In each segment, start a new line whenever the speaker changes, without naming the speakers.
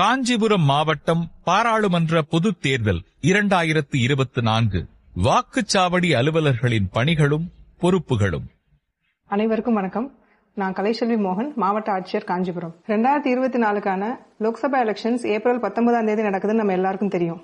காஞ்சிபுரம் மாவட்டம் பாராளுமன்ற பொதுத் தேர்தல் இரண்டாயிரத்து இருபத்தி நான்கு வாக்குச்சாவடி அலுவலர்களின் பணிகளும் பொறுப்புகளும்
அனைவருக்கும் வணக்கம் நான் கலைசெல்வி மோகன் மாவட்ட ஆட்சியர் காஞ்சிபுரம் இரண்டாயிரத்தி இருபத்தி நாலுக்கான லோக்சபா எலெக்ஷன்ஸ் ஏப்ரல் பத்தொன்பதாம் தேதி நடக்குதுன்னு நம்ம எல்லாருக்கும் தெரியும்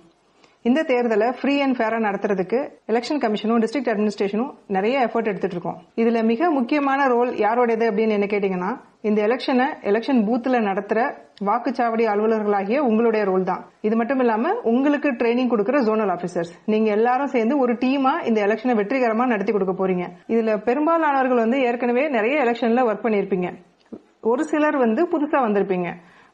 இந்த தேர்தலை ஃப்ரீ அண்ட் ஃபேரா நடத்துறதுக்கு எலெக்ஷன் கமிஷனும் டிஸ்ட்ரிக்ட் அட்மினிஸ்ட்ரேஷனும் நிறைய எஃபர்ட் எடுத்துட்டு இருக்கோம் இதுல மிக முக்கியமான ரோல் யாரோடது அப்படின்னு என்ன கேட்டீங்கன்னா இந்த எலெக்ஷனை எலெக்ஷன் பூத்தில் நடத்துகிற வாக்குச்சாவடி அலுவலர்களாகிய உங்களுடைய ரோல் தான் இது மட்டும் இல்லாம உங்களுக்கு ட்ரைனிங் கொடுக்குற ஜோனல் ஆபீசர்ஸ் நீங்க எல்லாரும் சேர்ந்து ஒரு டீமா இந்த எலெக்ஷனை வெற்றிகரமா நடத்தி கொடுக்க போறீங்க இதுல பெரும்பாலானவர்கள் வந்து ஏற்கனவே நிறைய எலெக்ஷன்ல ஒர்க் பண்ணியிருப்பீங்க ஒரு சிலர் வந்து புதுசா வந்திருப்பீங்க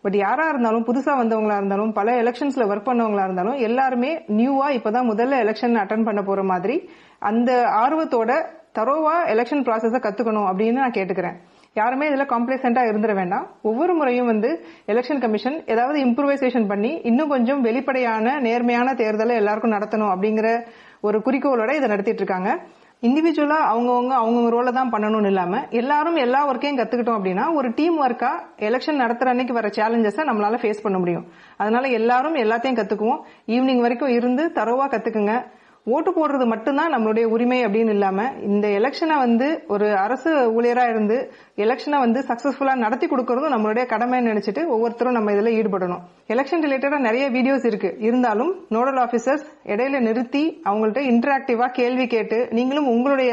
பட் யாரா இருந்தாலும் புதுசா வந்தவங்களா இருந்தாலும் பல எலெக்ஷன்ஸ்ல ஒர்க் பண்ணவங்களா இருந்தாலும் எல்லாருமே நியூவா இப்பதான் முதல்ல எலெக்ஷன் அட்டன் பண்ண போற மாதிரி அந்த ஆர்வத்தோட தரோவா எலெக்ஷன் ப்ராசஸை கத்துக்கணும் அப்படின்னு நான் கேட்டுக்கிறேன் யாருமே இதில் காம்ப்ளெக்ஸண்ட்டாக இருந்துட வேண்டாம் ஒவ்வொரு முறையும் வந்து எலெக்ஷன் கமிஷன் ஏதாவது இம்ப்ரூவைசேஷன் பண்ணி இன்னும் கொஞ்சம் வெளிப்படையான நேர்மையான தேர்தலை எல்லாருக்கும் நடத்தணும் அப்படிங்கிற ஒரு குறிக்கோளோட இதை நடத்திட்டு இருக்காங்க இண்டிவிஜுவலாக அவங்கவுங்க அவங்கவுங்க ரோலை தான் பண்ணணும்னு இல்லாமல் எல்லாரும் எல்லா ஒர்க்கையும் கற்றுக்கிட்டோம் அப்படின்னா ஒரு டீம் ஒர்க்காக எலெக்ஷன் நடத்துகிற அன்னைக்கு வர சேலஞ்சஸை நம்மளால் ஃபேஸ் பண்ண முடியும் அதனால எல்லாரும் எல்லாத்தையும் கற்றுக்குவோம் ஈவினிங் வரைக்கும் இருந்து தரோவாக கற்றுக்குங்க ஓட்டு போடுறது மட்டும்தான் நம்மளுடைய உரிமை அப்படின்னு இல்லாமல் இந்த எலெக்ஷனை வந்து ஒரு அரசு ஊழியராக இருந்து எலெக்ஷனை வந்து சக்ஸஸ்ஃபுல்லாக நடத்தி கொடுக்கறதும் நம்மளுடைய கடமைன்னு நினச்சிட்டு ஒவ்வொருத்தரும் நம்ம இதில் ஈடுபடணும் எலெக்ஷன் ரிலேட்டடாக நிறைய வீடியோஸ் இருக்குது இருந்தாலும் நோடல் ஆஃபீஸர்ஸ் இடையில நிறுத்தி அவங்கள்ட்ட இன்டராக்டிவா கேள்வி கேட்டு நீங்களும் உங்களுடைய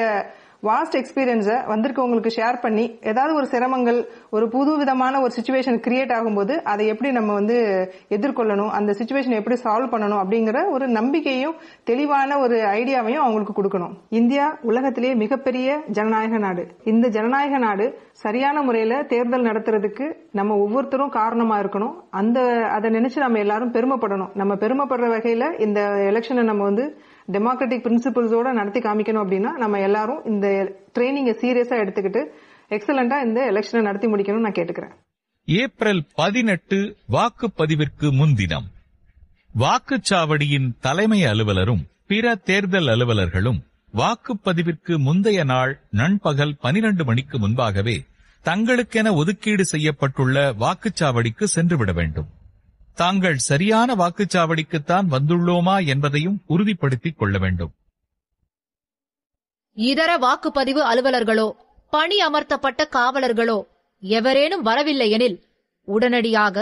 வாஸ்ட் எக்ஸ்பீரியன்ஸை வந்திருக்கவங்களுக்கு ஷேர் பண்ணி ஏதாவது ஒரு சிரமங்கள் ஒரு புது விதமான ஒரு சுச்சுவேஷன் கிரியேட் ஆகும்போது அதை எப்படி நம்ம வந்து எதிர்கொள்ளணும் அந்த சுச்சுவேஷனை எப்படி சால்வ் பண்ணணும் அப்படிங்கிற ஒரு நம்பிக்கையும் தெளிவான ஒரு ஐடியாவையும் அவங்களுக்கு கொடுக்கணும் இந்தியா உலகத்திலேயே மிகப்பெரிய ஜனநாயக நாடு இந்த ஜனநாயக நாடு சரியான முறையில் தேர்தல் நடத்துறதுக்கு நம்ம ஒவ்வொருத்தரும் காரணமாக இருக்கணும் அந்த அதை நினைச்சு நம்ம எல்லாரும் பெருமைப்படணும் நம்ம பெருமைப்படுற வகையில் இந்த எலெக்ஷனை நம்ம வந்து டெமோக்ராட்டிக் பிரின்சிபல்ஸோட நடத்தி காமிக்கணும் அப்படின்னா நம்ம எல்லாரும் இந்த ட்ரைனிங்கை சீரியஸா எடுத்துக்கிட்டு எக்ஸலண்டா இந்த எலெக்ஷனை நடத்தி முடிக்கணும்னு நான்
கேட்டுக்கிறேன் ஏப்ரல் பதினெட்டு வாக்குப்பதிவிற்கு முன்தினம் வாக்குச்சாவடியின் தலைமை அலுவலரும் பிற தேர்தல் அலுவலர்களும் வாக்குப்பதிவிற்கு முந்தைய நாள் நண்பகல் பனிரண்டு மணிக்கு முன்பாகவே தங்களுக்கென ஒதுக்கீடு செய்யப்பட்டுள்ள வாக்குச்சாவடிக்கு சென்றுவிட வேண்டும் தாங்கள் சரியான வாக்குச்சாவடிக்குத்தான் வந்துள்ளோமா என்பதையும் உறுதிப்படுத்திக் கொள்ள வேண்டும்
இதர வாக்குப்பதிவு அலுவலர்களோ பணி அமர்த்தப்பட்ட காவலர்களோ எவரேனும் வரவில்லை எனில் உடனடியாக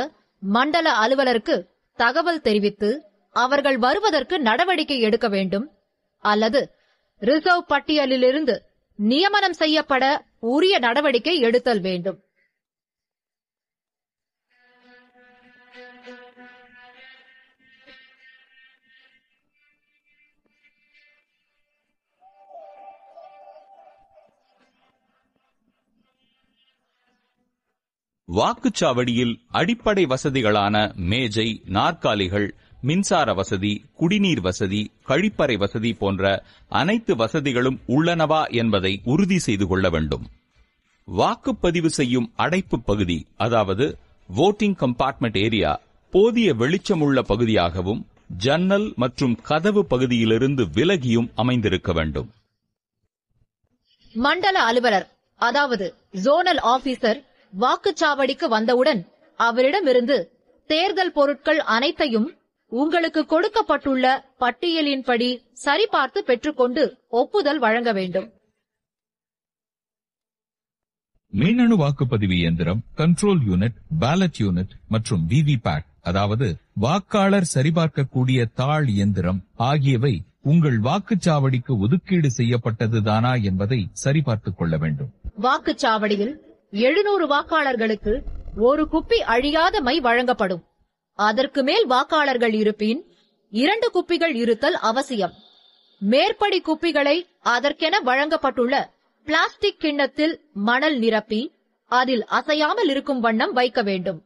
மண்டல அலுவலருக்கு தகவல் தெரிவித்து அவர்கள் வருவதற்கு நடவடிக்கை எடுக்க வேண்டும் அல்லது ரிசர்வ் பட்டியலிலிருந்து நியமனம் செய்யப்பட உரிய நடவடிக்கை எடுத்தல் வேண்டும்
வாக்குச்சாவடியில் அடிப்படை வசதிகளான மேஜை நாற்காலிகள் மின்சார வசதி குடிநீர் வசதி கழிப்பறை வசதி போன்ற அனைத்து வசதிகளும் உள்ளனவா என்பதை உறுதி செய்து கொள்ள வேண்டும் வாக்குப்பதிவு செய்யும் அடைப்பு பகுதி அதாவது ஓட்டிங் கம்பார்ட்மெண்ட் ஏரியா போதிய வெளிச்சமுள்ள பகுதியாகவும் ஜன்னல் மற்றும் கதவு பகுதியிலிருந்து விலகியும் அமைந்திருக்க வேண்டும்
மண்டல அலுவலர் அதாவது ஜோனல் ஆபீசர் வாக்குச்சாவடிக்கு வந்தவுடன் அவரிடமிருந்து தேர்தல் பொருட்கள் அனைத்தையும் உங்களுக்கு கொடுக்கப்பட்டுள்ள பட்டியலின்படி சரிபார்த்து பெற்றுக்கொண்டு ஒப்புதல் வழங்க வேண்டும்
மின்னணு வாக்குப்பதிவு இயந்திரம் கண்ட்ரோல் யூனிட் பேலட் யூனிட் மற்றும் விவிபேட் அதாவது வாக்காளர் சரிபார்க்கக்கூடிய தாள் இயந்திரம் ஆகியவை உங்கள் வாக்குச்சாவடிக்கு ஒதுக்கீடு செய்யப்பட்டதுதானா என்பதை சரிபார்த்துக் கொள்ள வேண்டும்
வாக்குச்சாவடியில் எழுநூறு வாக்காளர்களுக்கு ஒரு குப்பி அழியாத மை வழங்கப்படும் அதற்கு மேல் வாக்காளர்கள் இருப்பின் இரண்டு குப்பிகள் இருத்தல் அவசியம் மேற்படி குப்பிகளை அதற்கென வழங்கப்பட்டுள்ள பிளாஸ்டிக் கிண்ணத்தில் மணல் நிரப்பி அதில் அசையாமல் இருக்கும் வண்ணம் வைக்க வேண்டும்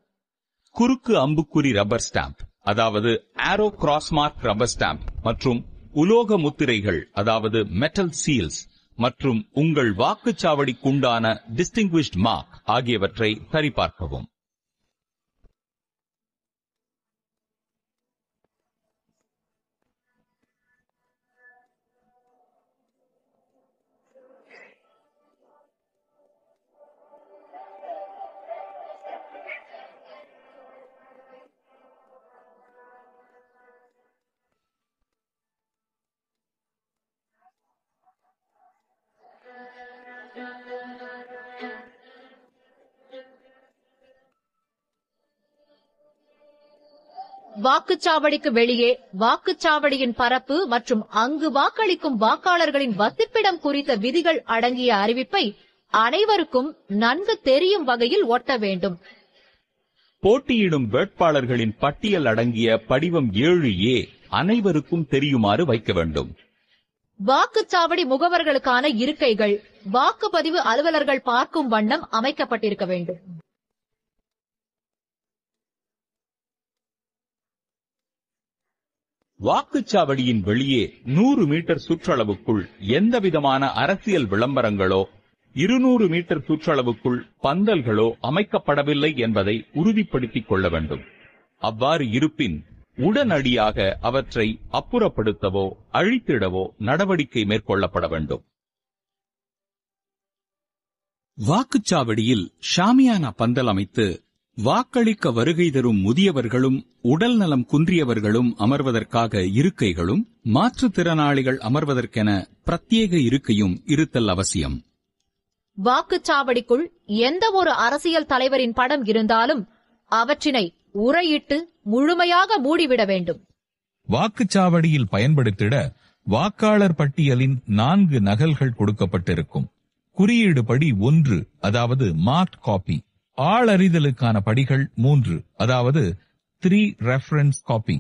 குறுக்கு அம்புக்குறி ரப்பர் ஸ்டாம்ப் அதாவது ஆரோ கிராஸ்மார்க் ரப்பர் ஸ்டாம்ப் மற்றும் உலோக முத்திரைகள் அதாவது மெட்டல் சீல்ஸ் மற்றும் உங்கள் வாக்குச்சாவடிக்குண்டான டிஸ்டிங்விஷ்ட் மார்க் ஆகியவற்றை சரிபார்க்கவும்
வாக்குச்சாவடிக்கு வெளியே வாக்குச்சாவடியின் பரப்பு மற்றும் அங்கு வாக்களிக்கும் வாக்காளர்களின் வசிப்பிடம் குறித்த விதிகள் அடங்கிய அறிவிப்பை அனைவருக்கும் நன்கு தெரியும் வகையில் ஒட்ட வேண்டும்
போட்டியிடும் வேட்பாளர்களின் பட்டியல் அடங்கிய படிவம் ஏழு ஏ அனைவருக்கும் தெரியுமாறு வைக்க வேண்டும்
வாக்குச்சாவடி முகவர்களுக்கான இருக்கைகள் வாக்குப்பதிவு அலுவலர்கள் பார்க்கும் வண்ணம் அமைக்கப்பட்டிருக்க வேண்டும்
வாக்குச்சாவடியின் வெளியே நூறு மீட்டர் சுற்றளவுக்குள் எந்தவிதமான அரசியல் விளம்பரங்களோ இருநூறு மீட்டர் சுற்றளவுக்குள் பந்தல்களோ அமைக்கப்படவில்லை என்பதை உறுதிப்படுத்திக் கொள்ள வேண்டும் அவ்வாறு இருப்பின் உடனடியாக அவற்றை அப்புறப்படுத்தவோ அழித்திடவோ நடவடிக்கை மேற்கொள்ளப்பட வேண்டும் வாக்குச்சாவடியில் ஷாமியானா பந்தல் அமைத்து வாக்களிக்க வருகை தரும் முதியவர்களும் உடல் நலம் குன்றியவர்களும் அமர்வதற்காக இருக்கைகளும் மாற்றுத்திறனாளிகள் அமர்வதற்கென பிரத்யேக இருக்கையும் இருத்தல் அவசியம்
வாக்குச்சாவடிக்குள் எந்த ஒரு அரசியல் தலைவரின் படம் இருந்தாலும் அவற்றினை உரையிட்டு முழுமையாக மூடிவிட வேண்டும்
வாக்குச்சாவடியில் பயன்படுத்திட வாக்காளர் பட்டியலின் நான்கு நகல்கள் கொடுக்கப்பட்டிருக்கும் குறியீடுபடி ஒன்று அதாவது மார்க் காப்பி ஆளறிதலுக்கான படிகள் மூன்று அதாவது த்ரீ ரெஃபரன்ஸ் காப்பி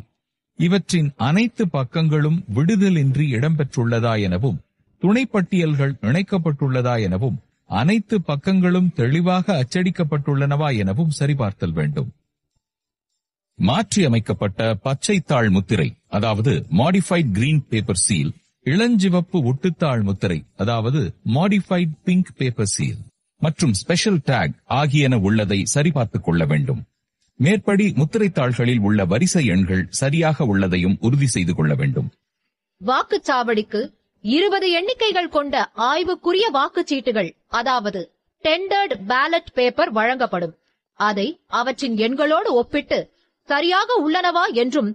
இவற்றின் அனைத்து பக்கங்களும் விடுதலின்றி இடம்பெற்றுள்ளதா எனவும் துணைப்பட்டியல்கள் இணைக்கப்பட்டுள்ளதா எனவும் அனைத்து பக்கங்களும் தெளிவாக அச்சடிக்கப்பட்டுள்ளனவா எனவும் சரிபார்த்தல் வேண்டும் மாற்றியமைக்கப்பட்ட பச்சைத்தாள் முத்திரை அதாவது மாடிஃபைட் கிரீன் பேப்பர் சீல் இளஞ்சிவப்பு ஒட்டுத்தாள் முத்திரை அதாவது மாடிஃபைட் பிங்க் பேப்பர் சீல் மற்றும் ஸ்பெஷல் டேக் ஆகியன உள்ளதை சரிபார்த்துக் கொள்ள வேண்டும் மேற்படி முத்திரைத்தாள்களில் உள்ள வரிசை எண்கள் சரியாக உள்ளதையும் உறுதி செய்து கொள்ள வேண்டும்
வாக்குச்சாவடிக்கு இருபது எண்ணிக்கைகள் கொண்ட ஆய்வுக்குரிய வாக்குச்சீட்டுகள் அதாவது டெண்டர்ட் பேலட் பேப்பர் வழங்கப்படும் அதை அவற்றின் எண்களோடு ஒப்பிட்டு சரியாக உள்ளனவா என்றும்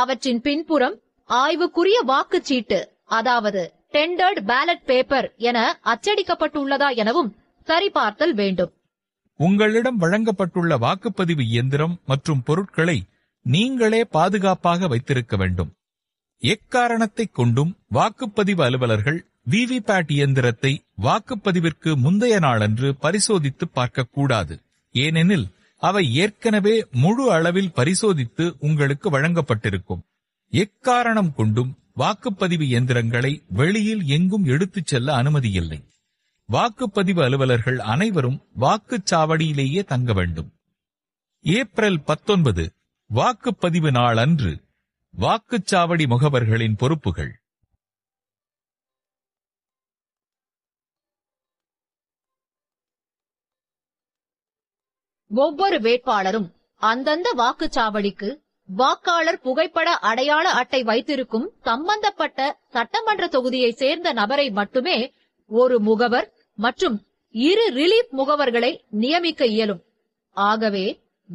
அவற்றின் பின்புறம் ஆய்வுக்குரிய வாக்குச்சீட்டு அதாவது டெண்டர்ட் பேலட் பேப்பர் என அச்சடிக்கப்பட்டுள்ளதா எனவும் சரிபார்த்தல் வேண்டும்
உங்களிடம் வழங்கப்பட்டுள்ள வாக்குப்பதிவு இயந்திரம் மற்றும் பொருட்களை நீங்களே பாதுகாப்பாக வைத்திருக்க வேண்டும் எக்காரணத்தைக் கொண்டும் வாக்குப்பதிவு அலுவலர்கள் விவிபேட் இயந்திரத்தை வாக்குப்பதிவிற்கு முந்தைய நாளன்று பரிசோதித்து பார்க்கக்கூடாது ஏனெனில் அவை ஏற்கனவே முழு அளவில் பரிசோதித்து உங்களுக்கு வழங்கப்பட்டிருக்கும் எக்காரணம் கொண்டும் வாக்குப்பதிவு இயந்திரங்களை வெளியில் எங்கும் எடுத்துச் செல்ல அனுமதியில்லை வாக்குப்பதிவு அலுவலர்கள் அனைவரும் வாக்குச்சாவடியிலேயே தங்க வேண்டும் ஏப்ரல் பத்தொன்பது வாக்குப்பதிவு நாள் அன்று வாக்குச்சாவடி முகவர்களின் பொறுப்புகள்
ஒவ்வொரு வேட்பாளரும் அந்தந்த வாக்குச்சாவடிக்கு வாக்காளர் புகைப்பட அடையாள அட்டை வைத்திருக்கும் சம்பந்தப்பட்ட சட்டமன்ற தொகுதியை சேர்ந்த நபரை மட்டுமே ஒரு முகவர் மற்றும் இரு ரிலீஃப் முகவர்களை நியமிக்க இயலும் ஆகவே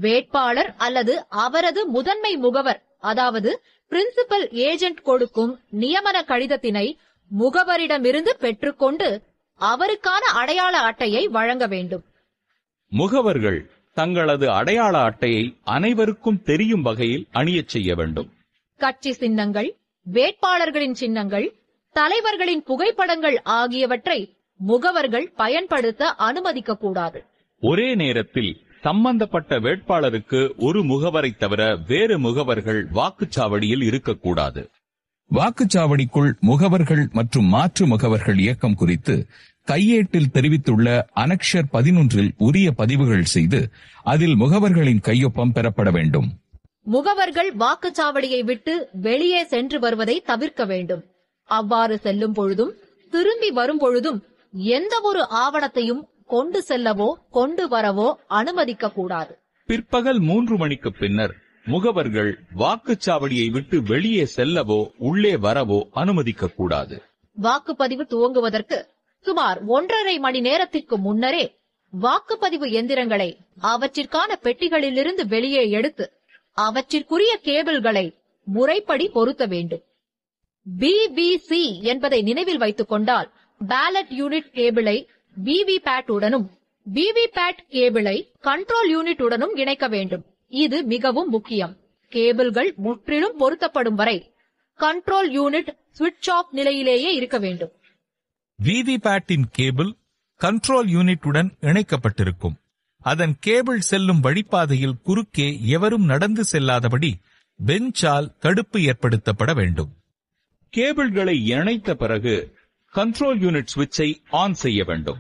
வேட்பாளர் அல்லது அவரது முதன்மை முகவர் அதாவது பிரின்சிபல் ஏஜென்ட் கொடுக்கும் நியமன கடிதத்தினை முகவரிடமிருந்து பெற்றுக்கொண்டு அவருக்கான அடையாள அட்டையை வழங்க வேண்டும்
முகவர்கள் தங்களது அடையாள அட்டையை அனைவருக்கும் தெரியும் வகையில் அணியச் செய்ய வேண்டும்
கட்சி சின்னங்கள் வேட்பாளர்களின் சின்னங்கள் தலைவர்களின் புகைப்படங்கள் ஆகியவற்றை முகவர்கள் பயன்படுத்த அனுமதிக்க கூடாது
ஒரே நேரத்தில் சம்பந்தப்பட்ட வேட்பாளருக்கு ஒரு முகவரை தவிர வேறு முகவர்கள் வாக்குச்சாவடியில் இருக்கக்கூடாது வாக்குச்சாவடிக்குள் முகவர்கள் மற்றும் மாற்று முகவர்கள் இயக்கம் குறித்து கையேட்டில் தெரிவித்துள்ள அனக்ஷர் பதினொன்றில் உரிய பதிவுகள் செய்து அதில் முகவர்களின் கையொப்பம் பெறப்பட வேண்டும்
முகவர்கள் வாக்குச்சாவடியை விட்டு வெளியே சென்று வருவதை தவிர்க்க வேண்டும் அவ்வாறு செல்லும் பொழுதும் திரும்பி வரும் பொழுதும் எந்த ஒரு ஆவணத்தையும் கொண்டு செல்லவோ கொண்டு வரவோ அனுமதிக்க கூடாது
பிற்பகல் மூன்று மணிக்கு பின்னர் முகவர்கள் வாக்குச்சாவடியை விட்டு வெளியே செல்லவோ உள்ளே வரவோ அனுமதிக்க கூடாது
வாக்குப்பதிவு துவங்குவதற்கு சுமார் ஒன்றரை மணி நேரத்திற்கு முன்னரே வாக்குப்பதிவு எந்திரங்களை அவற்றிற்கான பெட்டிகளிலிருந்து வெளியே எடுத்து அவற்றிற்குரிய கேபிள்களை முறைப்படி பொருத்த வேண்டும் பிபிசி என்பதை நினைவில் வைத்துக் கொண்டால் பேலட் யூனிட் கேபிளை பேட் உடனும் பேட் கேபிளை கண்ட்ரோல் யூனிட் உடனும் இணைக்க வேண்டும் இது மிகவும் முக்கியம் கேபிள்கள் முற்றிலும் பொருத்தப்படும் வரை கண்ட்ரோல் யூனிட் சுவிட்ச் ஆஃப் நிலையிலேயே இருக்க வேண்டும்
பேட்டின் கேபிள் கண்ட்ரோல் யூனிட்டுடன் இணைக்கப்பட்டிருக்கும் அதன் கேபிள் செல்லும் வழிபாதையில் குறுக்கே எவரும் நடந்து செல்லாதபடி பெஞ்சால் தடுப்பு ஏற்படுத்தப்பட வேண்டும் கேபிள்களை இணைத்த பிறகு கண்ட்ரோல் யூனிட் சுவிட்சை ஆன் செய்ய வேண்டும்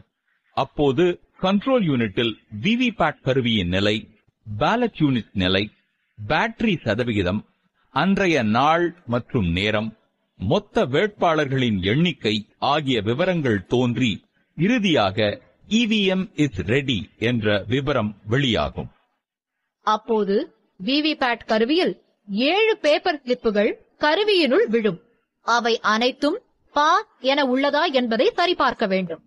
அப்போது கண்ட்ரோல் யூனிட்டில் விவிபேட் கருவியின் நிலை பேலட் யூனிட் நிலை பேட்டரி சதவிகிதம் அன்றைய நாள் மற்றும் நேரம் மொத்த வேட்பாளர்களின் எண்ணிக்கை ஆகிய விவரங்கள் தோன்றி இறுதியாக இவிஎம் இஸ் ரெடி என்ற விவரம் வெளியாகும்
அப்போது விவிபேட் கருவியில் ஏழு பேப்பர் கிளிப்புகள் கருவியினுள் விழும் அவை அனைத்தும் பா என உள்ளதா என்பதை சரிபார்க்க வேண்டும்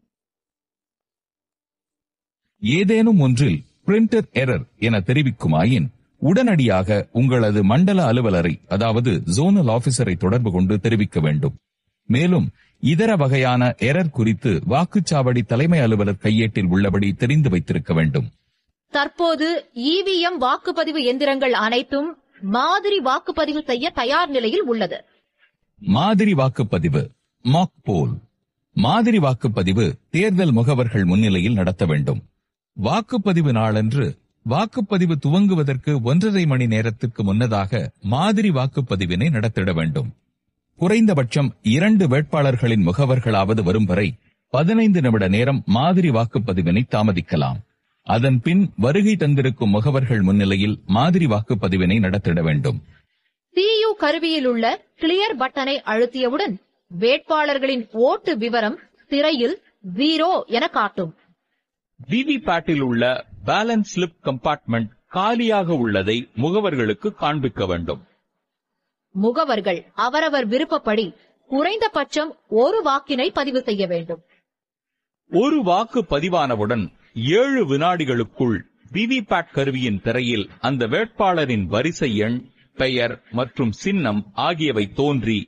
ஏதேனும் ஒன்றில் பிரிண்டர் எரர் என தெரிவிக்குமாயின் உடனடியாக உங்களது மண்டல அலுவலரை அதாவது ஜோனல் ஆபீசரை தொடர்பு கொண்டு தெரிவிக்க வேண்டும் மேலும் இதர வகையான எரர் குறித்து வாக்குச்சாவடி தலைமை அலுவலர் கையேட்டில் உள்ளபடி தெரிந்து வைத்திருக்க வேண்டும்
தற்போது இவிஎம் வாக்குப்பதிவு எந்திரங்கள் அனைத்தும் மாதிரி வாக்குப்பதிவு செய்ய தயார் நிலையில் உள்ளது
மாதிரி வாக்குப்பதிவு மாக் போல் மாதிரி வாக்குப்பதிவு தேர்தல் முகவர்கள் முன்னிலையில் நடத்த வேண்டும் வாக்குப்பதிவு நாளன்று வாக்குப்பதிவு துவங்குவதற்கு ஒன்றரை மணி நேரத்துக்கு முன்னதாக மாதிரி வாக்குப்பதிவினை நடத்திட வேண்டும் குறைந்தபட்சம் இரண்டு வேட்பாளர்களின் முகவர்களாவது வரும் வரை பதினைந்து நிமிட நேரம் மாதிரி வாக்குப்பதிவினை தாமதிக்கலாம் அதன் பின் வருகை தந்திருக்கும் முகவர்கள் முன்னிலையில் மாதிரி வாக்குப்பதிவினை நடத்திட வேண்டும்
சி யு கருவியில் உள்ள கிளியர் பட்டனை அழுத்தியவுடன் வேட்பாளர்களின் ஓட்டு விவரம் திரையில் ஜீரோ என காட்டும்
விவிபேட்டில் உள்ள பேலன்ஸ் ஸ்லிப் கம்பார்ட்மெண்ட் காலியாக உள்ளதை முகவர்களுக்கு காண்பிக்க வேண்டும்
முகவர்கள் அவரவர் விருப்பப்படி குறைந்தபட்சம் ஒரு வாக்கினை பதிவு செய்ய வேண்டும்
ஒரு வாக்கு பதிவானவுடன் ஏழு வினாடிகளுக்குள் விவிபேட் கருவியின் திரையில் அந்த வேட்பாளரின் வரிசை எண் பெயர் மற்றும் சின்னம் ஆகியவை தோன்றி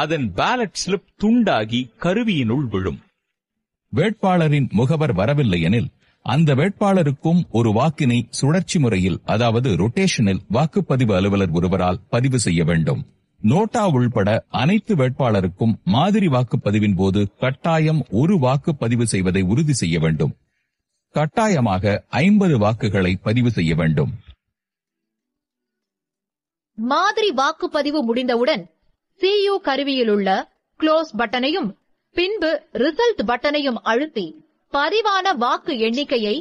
அதன் பேலட் ஸ்லிப் துண்டாகி கருவியினுள் விழும் வேட்பாளரின் முகவர் வரவில்லை எனில் அந்த வேட்பாளருக்கும் ஒரு வாக்கினை சுழற்சி முறையில் அதாவது ரொட்டேஷனில் வாக்குப்பதிவு அலுவலர் ஒருவரால் பதிவு செய்ய வேண்டும் நோட்டா உள்பட அனைத்து வேட்பாளருக்கும் மாதிரி வாக்குப்பதிவின் போது கட்டாயம் ஒரு வாக்குப்பதிவு செய்வதை உறுதி செய்ய வேண்டும் கட்டாயமாக ஐம்பது வாக்குகளை பதிவு செய்ய வேண்டும்
மாதிரி வாக்குப்பதிவு முடிந்தவுடன் கருவியில் உள்ள க்ளோஸ் பட்டனையும் பின்பு ரிசல்ட் பட்டனையும் அழுத்தி பதிவான வாக்கு எண்ணிக்கையை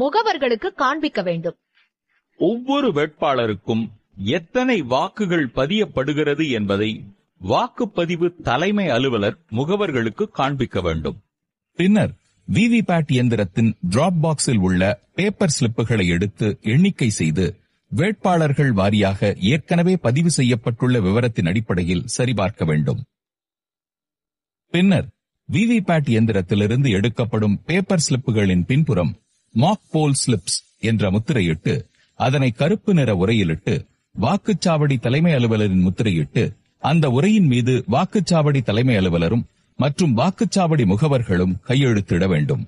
முகவர்களுக்கு காண்பிக்க வேண்டும்
ஒவ்வொரு வேட்பாளருக்கும் எத்தனை வாக்குகள் பதியப்படுகிறது என்பதை வாக்குப்பதிவு தலைமை அலுவலர் முகவர்களுக்கு காண்பிக்க வேண்டும் பின்னர் விவிபேட் இயந்திரத்தின் டிராப் பாக்ஸில் உள்ள பேப்பர் ஸ்லிப்புகளை எடுத்து எண்ணிக்கை செய்து வேட்பாளர்கள் வாரியாக ஏற்கனவே பதிவு செய்யப்பட்டுள்ள விவரத்தின் அடிப்படையில் சரிபார்க்க வேண்டும் பின்னர் விவிபேட் இயந்திரத்திலிருந்து எடுக்கப்படும் பேப்பர் ஸ்லிப்புகளின் பின்புறம் மாக் போல் ஸ்லிப்ஸ் என்ற முத்திரையிட்டு அதனை கருப்பு நிற உரையிலிட்டு வாக்குச்சாவடி தலைமை அலுவலரின் முத்திரையிட்டு அந்த உரையின் மீது வாக்குச்சாவடி தலைமை அலுவலரும் மற்றும் வாக்குச்சாவடி முகவர்களும் கையெழுத்திட வேண்டும்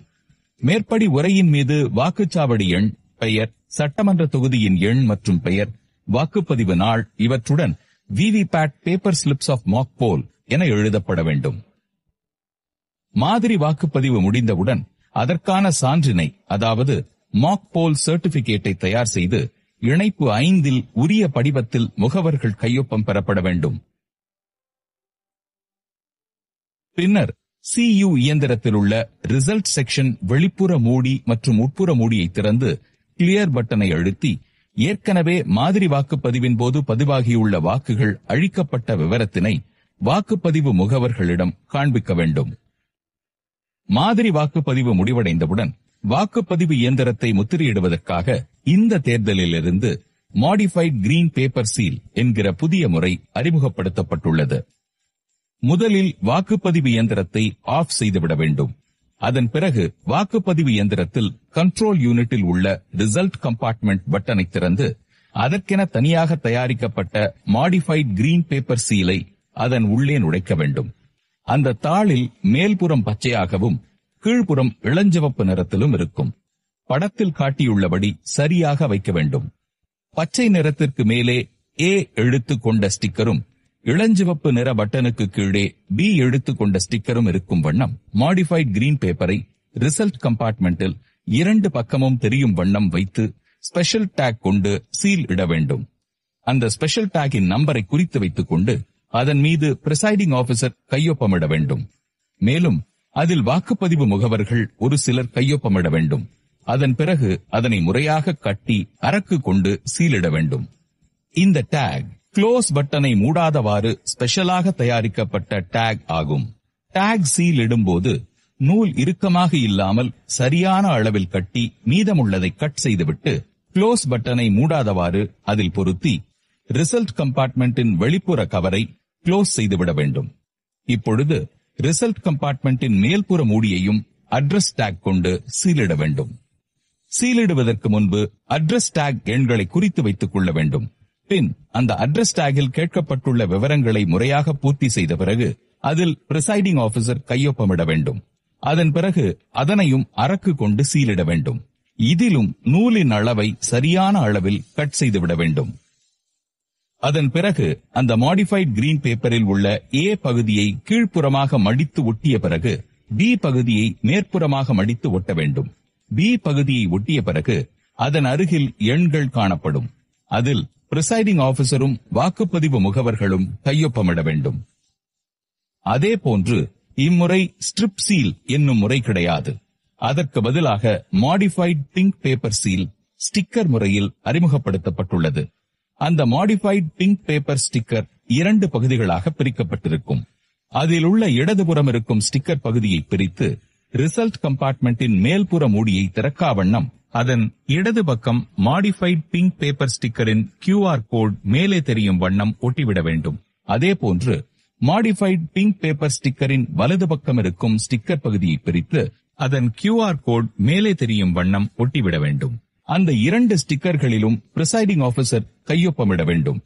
மேற்படி உரையின் மீது வாக்குச்சாவடி எண் பெயர் சட்டமன்ற தொகுதியின் எண் மற்றும் பெயர் வாக்குப்பதிவு நாள் இவற்றுடன் VVPAT paper slips of mock poll என எழுதப்பட வேண்டும் மாதிரி வாக்குப்பதிவு முடிந்தவுடன் அதற்கான சான்றினை அதாவது மாக் போல் சர்டிபிகேட்டை தயார் செய்து இணைப்பு ஐந்தில் உரிய படிவத்தில் முகவர்கள் கையொப்பம் பெறப்பட வேண்டும் பின்னர் சியு இயந்திரத்தில் உள்ள ரிசல்ட் செக்ஷன் வெளிப்புற மூடி மற்றும் உட்புற மூடியை திறந்து கிளியர் பட்டனை அழுத்தி ஏற்கனவே மாதிரி வாக்குப்பதிவின் போது பதிவாகியுள்ள வாக்குகள் அழிக்கப்பட்ட விவரத்தினை வாக்குப்பதிவு முகவர்களிடம் காண்பிக்க வேண்டும் மாதிரி வாக்குப்பதிவு முடிவடைந்தவுடன் வாக்குப்பதிவு இயந்திரத்தை முத்திரையிடுவதற்காக இந்த தேர்தலிலிருந்து மாடிஃபைட் கிரீன் பேப்பர் சீல் என்கிற புதிய முறை அறிமுகப்படுத்தப்பட்டுள்ளது முதலில் வாக்குப்பதிவு இயந்திரத்தை ஆஃப் செய்துவிட வேண்டும் அதன் பிறகு வாக்குப்பதிவு இயந்திரத்தில் கண்ட்ரோல் யூனிட்டில் உள்ள ரிசல்ட் கம்பார்ட்மெண்ட் பட்டனை திறந்து அதற்கென தனியாக தயாரிக்கப்பட்ட மாடிஃபைட் கிரீன் பேப்பர் சீலை அதன் உள்ளே நுழைக்க வேண்டும் அந்த தாளில் மேல்புறம் பச்சையாகவும் கீழ்புறம் இளஞ்சிவப்பு நிறத்திலும் இருக்கும் படத்தில் காட்டியுள்ளபடி சரியாக வைக்க வேண்டும் பச்சை நிறத்திற்கு மேலே ஏ எழுத்து கொண்ட ஸ்டிக்கரும் இளஞ்சிவப்பு நிற பட்டனுக்கு கீழே பி எழுத்து கொண்ட ஸ்டிக்கரும் இருக்கும் வண்ணம் மாடிஃபைட் கிரீன் பேப்பரை ரிசல்ட் கம்பார்ட்மெண்டில் இரண்டு பக்கமும் தெரியும் வண்ணம் வைத்து ஸ்பெஷல் டேக் கொண்டு சீல் இட வேண்டும் அந்த ஸ்பெஷல் டேக்கின் நம்பரை குறித்து வைத்துக் கொண்டு அதன் மீது பிரிசைடிங் ஆபிசர் கையொப்பமிட வேண்டும் மேலும் அதில் வாக்குப்பதிவு முகவர்கள் ஒரு சிலர் கையொப்பமிட வேண்டும் அதன் பிறகு அதனை முறையாக கட்டி அரக்கு கொண்டு சீலிட வேண்டும் இந்த டேக் க்ளோஸ் பட்டனை மூடாதவாறு ஸ்பெஷலாக தயாரிக்கப்பட்ட டேக் ஆகும் டேக் சீல் இடும்போது நூல் இறுக்கமாக இல்லாமல் சரியான அளவில் கட்டி மீதமுள்ளதை கட் செய்துவிட்டு க்ளோஸ் பட்டனை மூடாதவாறு அதில் பொருத்தி ரிசல்ட் கம்பார்ட்மெண்டின் வெளிப்புற கவரை க்ளோஸ் செய்துவிட வேண்டும் இப்பொழுது ரிசல்ட் கம்பார்ட்மெண்டின் மேல்புற மூடியையும் அட்ரஸ் டேக் கொண்டு சீலிட வேண்டும் சீலிடுவதற்கு முன்பு அட்ரஸ் டேக் எண்களை குறித்து வைத்துக் கொள்ள வேண்டும் பின் அந்த அட்ரஸ் டேகில் கேட்கப்பட்டுள்ள விவரங்களை முறையாக பூர்த்தி செய்த பிறகு அதில் பிரிசைடிங் ஆபிசர் கையொப்பமிட வேண்டும் அதன் பிறகு அதனையும் அரக்கு கொண்டு சீலிட வேண்டும் இதிலும் நூலின் அளவை சரியான அளவில் கட் செய்துவிட வேண்டும் அதன் பிறகு அந்த மாடிஃபைட் கிரீன் பேப்பரில் உள்ள ஏ பகுதியை கீழ்ப்புறமாக மடித்து ஒட்டிய பிறகு பி பகுதியை மேற்புறமாக மடித்து ஒட்ட வேண்டும் பி பகுதியை ஒட்டிய பிறகு அதன் அருகில் எண்கள் காணப்படும் அதில் பிரிசைடிங் ஆபிசரும் வாக்குப்பதிவு முகவர்களும் கையொப்பமிட வேண்டும் அதே போன்று இம்முறை ஸ்ட்ரிப் சீல் என்னும் முறை கிடையாது அதற்கு பதிலாக modified pink paper seal sticker முறையில் அறிமுகப்படுத்தப்பட்டுள்ளது அந்த மாடிஃபைட் பிங்க் பேப்பர் ஸ்டிக்கர் இரண்டு பகுதிகளாக பிரிக்கப்பட்டிருக்கும் அதில் உள்ள இடதுபுறம் இருக்கும் ஸ்டிக்கர் பகுதியை பிரித்து ரிசல்ட் கம்பார்ட்மெண்டின் மேல்புற மூடியை திறக்கா வண்ணம் அதன் இடது பக்கம் மாடிஃபைட் பிங்க் பேப்பர் ஸ்டிக்கரின் கியூஆர் கோட் மேலே தெரியும் வண்ணம் ஒட்டிவிட வேண்டும் அதே போன்று மாடிஃபைட் பிங்க் பேப்பர் ஸ்டிக்கரின் வலது பக்கம் இருக்கும் ஸ்டிக்கர் பகுதியை பிரித்து அதன் கியூஆர் கோட் மேலே தெரியும் வண்ணம் ஒட்டிவிட வேண்டும் அந்த இரண்டு ஸ்டிக்கர்களிலும் பிரிசைடிங் ஆபிசர் கையொப்பமிட வேண்டும்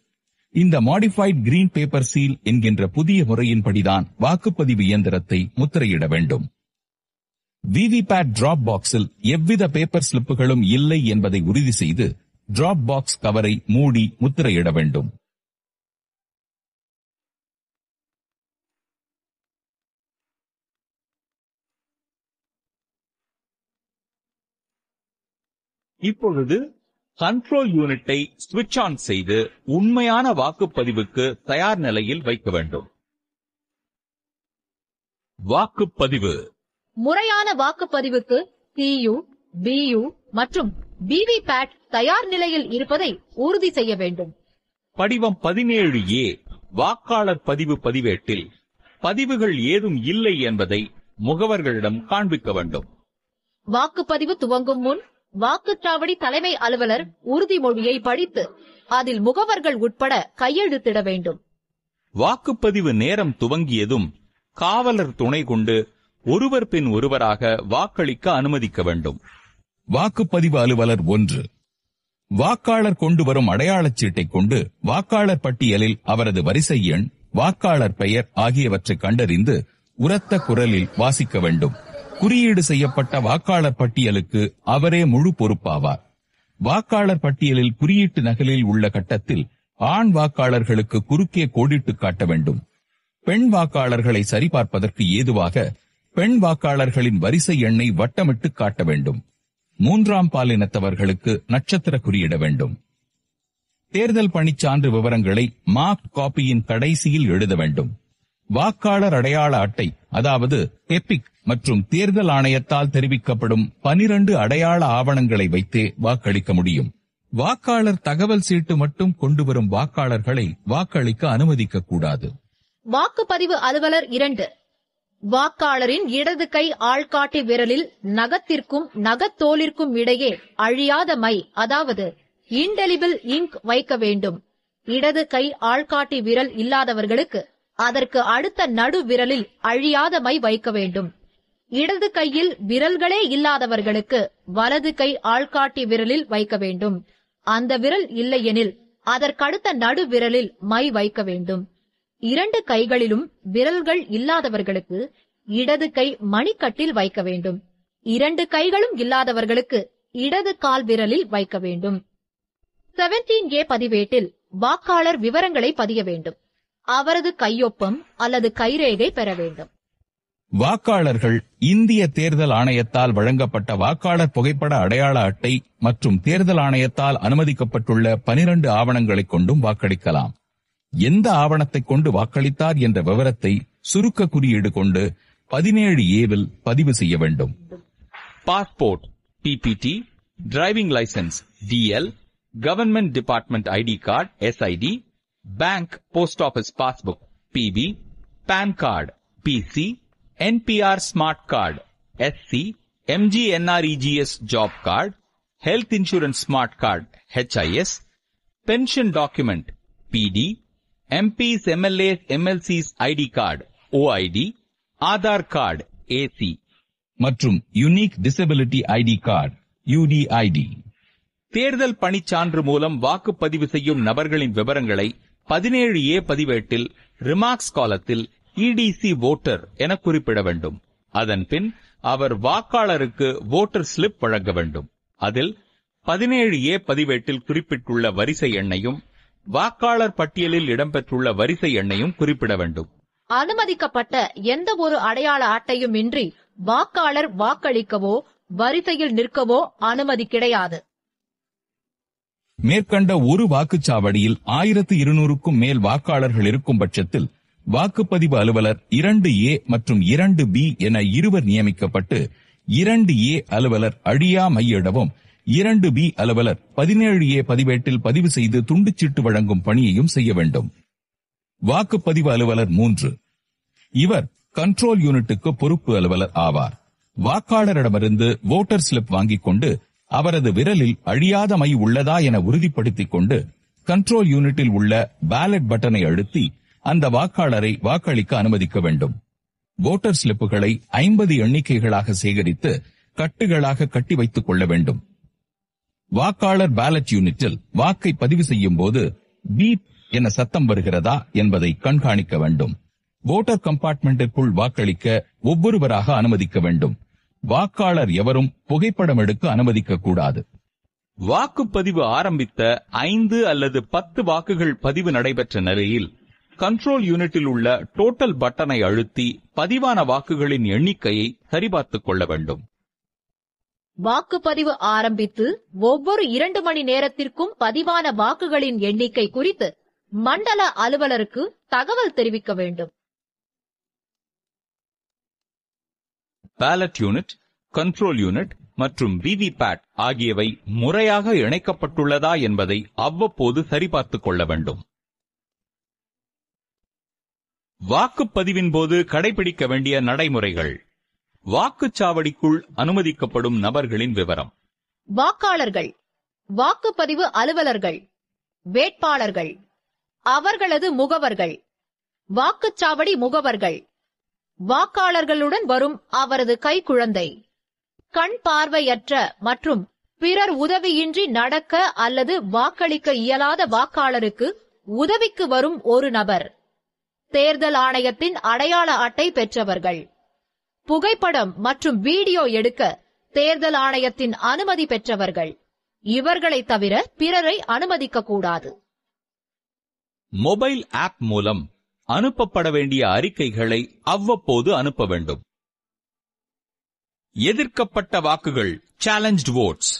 இந்த மாடிஃபைட் கிரீன் பேப்பர் சீல் என்கின்ற புதிய முறையின்படிதான் வாக்குப்பதிவு இயந்திரத்தை முத்திரையிட வேண்டும் விவிபேட் டிராப் பாக்ஸில் எவ்வித பேப்பர் ஸ்லிப்புகளும் இல்லை என்பதை உறுதி செய்து டிராப் பாக்ஸ் கவரை மூடி முத்திரையிட வேண்டும் இப்பொழுது கண்ட்ரோல் யூனிட்டை சுவிட்ச் ஆன் செய்து உண்மையான வாக்குப்பதிவுக்கு தயார் நிலையில் வைக்க வேண்டும் வாக்குப்பதிவு
முறையான வாக்குப்பதிவுக்கு சியு பியு மற்றும் பிவி பேட் தயார் நிலையில் இருப்பதை உறுதி செய்ய வேண்டும்
படிவம் பதினேழு ஏ வாக்காளர் பதிவு பதிவேட்டில் பதிவுகள் ஏதும் இல்லை என்பதை முகவர்களிடம் காண்பிக்க வேண்டும்
வாக்குப்பதிவு துவங்கும் முன் வாக்குச்சாவடி தலைமை அலுவலர் உறுதிமொழியை படித்து அதில் முகவர்கள் உட்பட கையெழுத்திட வேண்டும்
வாக்குப்பதிவு நேரம் துவங்கியதும் காவலர் துணை கொண்டு ஒருவர் பின் ஒருவராக வாக்களிக்க அனுமதிக்க வேண்டும் வாக்குப்பதிவு அலுவலர் ஒன்று வாக்காளர் கொண்டு வரும் அடையாளச் சீட்டை கொண்டு வாக்காளர் பட்டியலில் அவரது வரிசை எண் வாக்காளர் பெயர் ஆகியவற்றை கண்டறிந்து உரத்த குரலில் வாசிக்க வேண்டும் குறியீடு செய்யப்பட்ட வாக்காளர் பட்டியலுக்கு அவரே முழு பொறுப்பாவார் வாக்காளர் பட்டியலில் குறியீட்டு நகலில் உள்ள கட்டத்தில் ஆண் வாக்காளர்களுக்கு குறுக்கே கோடிட்டு காட்ட வேண்டும் பெண் வாக்காளர்களை சரிபார்ப்பதற்கு ஏதுவாக பெண் வாக்காளர்களின் வரிசை எண்ணை வட்டமிட்டு காட்ட வேண்டும் மூன்றாம் பாலினத்தவர்களுக்கு நட்சத்திர குறியிட வேண்டும் தேர்தல் பணிச்சான்று விவரங்களை மார்க் காப்பியின் கடைசியில் எழுத வேண்டும் வாக்காளர் அடையாள அட்டை அதாவது எபிக் மற்றும் தேர்தல் ஆணையத்தால் தெரிவிக்கப்படும் பனிரண்டு அடையாள ஆவணங்களை வைத்தே வாக்களிக்க முடியும் வாக்காளர் தகவல் சீட்டு மட்டும் கொண்டு வரும் வாக்காளர்களை வாக்களிக்க அனுமதிக்க கூடாது
வாக்குப்பதிவு அலுவலர் இரண்டு வாக்காளரின் இடது கை ஆள்காட்டி விரலில் நகத்திற்கும் நகத்தோலிற்கும் இடையே அழியாத மை அதாவது இன்டெலிபிள் இங்க் வைக்க வேண்டும் இடது கை ஆள்காட்டி விரல் இல்லாதவர்களுக்கு அதற்கு அடுத்த நடு விரலில் அழியாத மை வைக்க வேண்டும் இடது கையில் விரல்களே இல்லாதவர்களுக்கு வலது கை ஆள்காட்டி விரலில் வைக்க வேண்டும் அந்த விரல் இல்லையெனில் அதற்கடுத்த நடு விரலில் மை வைக்க வேண்டும் இரண்டு கைகளிலும் விரல்கள் இல்லாதவர்களுக்கு இடது கை மணிக்கட்டில் வைக்க வேண்டும் இரண்டு கைகளும் இல்லாதவர்களுக்கு இடது கால் விரலில் வைக்க வேண்டும் செவன்டீன் ஏ பதிவேட்டில் வாக்காளர் விவரங்களை பதிய வேண்டும் அவரது கையொப்பம் அல்லது கைரேகை பெற வேண்டும்
வாக்காளர்கள் இந்திய தேர்தல் ஆணையத்தால் வழங்கப்பட்ட வாக்காளர் புகைப்பட அடையாள அட்டை மற்றும் தேர்தல் ஆணையத்தால் அனுமதிக்கப்பட்டுள்ள பனிரண்டு ஆவணங்களைக் கொண்டும் வாக்களிக்கலாம் எந்த ஆவணத்தை கொண்டு வாக்களித்தார் என்ற விவரத்தை சுருக்க குறியீடு கொண்டு பதினேழு ஏவில் பதிவு செய்ய வேண்டும் passport PPT driving licence DL government department ID card SID bank post office passbook PB PAN card PC NPR smart card SC MGNREGS job card health insurance smart card HIS pension document PD MPs MLAs MLCs ID card OID Aadhaar card AC மற்றும் unique disability ID card UDID தேர்தல் பணிச்சான்று மூலம் வாக்குப்பதிவு செய்யும் நபர்களின் விவரங்களை பதினேழு ஏ பதிவேட்டில் ரிமார்க்ஸ் காலத்தில் இடிசி ஓட்டர் என குறிப்பிட வேண்டும் அதன் பின் அவர் வாக்காளருக்கு ஓட்டர் ஸ்லிப் வழங்க வேண்டும் அதில் பதினேழு ஏ பதிவேட்டில் குறிப்பிட்டுள்ள வரிசை எண்ணையும் வாக்காளர் பட்டியலில் இடம்பெற்றுள்ள வரிசை எண்ணையும் குறிப்பிட வேண்டும்
அனுமதிக்கப்பட்ட எந்த ஒரு அடையாள அட்டையும் இன்றி வாக்காளர் வாக்களிக்கவோ வரிசையில் நிற்கவோ அனுமதி கிடையாது
மேற்கண்ட ஒரு வாக்குச்சாவடியில் ஆயிரத்து இருநூறுக்கும் மேல் வாக்காளர்கள் இருக்கும் பட்சத்தில் வாக்குப்பதிவு அலுவலர் இரண்டு ஏ மற்றும் இரண்டு பி என இருவர் நியமிக்கப்பட்டு இரண்டு ஏ அலுவலர் அழியா மையிடவும் இரண்டு பி அலுவலர் பதினேழு ஏ பதிவேட்டில் பதிவு செய்து துண்டுச்சீட்டு வழங்கும் பணியையும் செய்ய வேண்டும் வாக்குப்பதிவு அலுவலர் மூன்று இவர் கண்ட்ரோல் யூனிட்டுக்கு பொறுப்பு அலுவலர் ஆவார் வாக்காளரிடமிருந்து ஓட்டர் ஸ்லிப் வாங்கிக் கொண்டு அவரது விரலில் அழியாத மை உள்ளதா என உறுதிப்படுத்திக் கொண்டு கண்ட்ரோல் யூனிட்டில் உள்ள பேலட் பட்டனை அழுத்தி அந்த வாக்காளரை வாக்களிக்க அனுமதிக்க வேண்டும் வோட்டர் ஸ்லிப்புகளை ஐம்பது எண்ணிக்கைகளாக சேகரித்து கட்டுகளாக கட்டி வைத்துக் கொள்ள வேண்டும் வாக்காளர் பேலட் யூனிட்டில் வாக்கை பதிவு செய்யும் போது பீப் என சத்தம் வருகிறதா என்பதை கண்காணிக்க வேண்டும் ஓட்டர் கம்பார்ட்மெண்டிற்குள் வாக்களிக்க ஒவ்வொருவராக அனுமதிக்க வேண்டும் வாக்காளர் எவரும் புகைப்படம் எடுக்க அனுமதிக்க கூடாது வாக்குப்பதிவு ஆரம்பித்த ஐந்து அல்லது பத்து வாக்குகள் பதிவு நடைபெற்ற நிலையில் கண்ட்ரோல் யூனிட்டில் உள்ள டோட்டல் பட்டனை அழுத்தி பதிவான வாக்குகளின் எண்ணிக்கையை சரிபார்த்துக் கொள்ள வேண்டும்
வாக்குப்பதிவு ஆரம்பித்து ஒவ்வொரு இரண்டு மணி நேரத்திற்கும் பதிவான வாக்குகளின் எண்ணிக்கை குறித்து மண்டல அலுவலருக்கு தகவல் தெரிவிக்க வேண்டும்
பேலட் யூனிட் கண்ட்ரோல் யூனிட் மற்றும் விவிபேட் ஆகியவை முறையாக இணைக்கப்பட்டுள்ளதா என்பதை அவ்வப்போது சரிபார்த்துக் கொள்ள வேண்டும் வாக்குப்பதிவின் போது கடைபிடிக்க வேண்டிய நடைமுறைகள் வாக்குச்சாவடிக்குள் அனுமதிக்கப்படும் நபர்களின் விவரம்
வாக்காளர்கள் வாக்குப்பதிவு அலுவலர்கள் வேட்பாளர்கள் அவர்களது முகவர்கள் வாக்குச்சாவடி முகவர்கள் வாக்காளர்களுடன் வரும் அவரது கைக்குழந்தை கண் பார்வையற்ற மற்றும் பிறர் உதவியின்றி நடக்க அல்லது வாக்களிக்க இயலாத வாக்காளருக்கு உதவிக்கு வரும் ஒரு நபர் தேர்தல் ஆணையத்தின் அடையாள அட்டை பெற்றவர்கள் புகைப்படம் மற்றும் வீடியோ எடுக்க தேர்தல் ஆணையத்தின் அனுமதி பெற்றவர்கள் இவர்களை தவிர பிறரை அனுமதிக்க கூடாது
மொபைல் ஆப் மூலம் அனுப்பப்பட வேண்டிய அறிக்கைகளை அவ்வப்போது அனுப்ப வேண்டும் எதிர்க்கப்பட்ட வாக்குகள் சேலஞ்ச் ஓட்ஸ்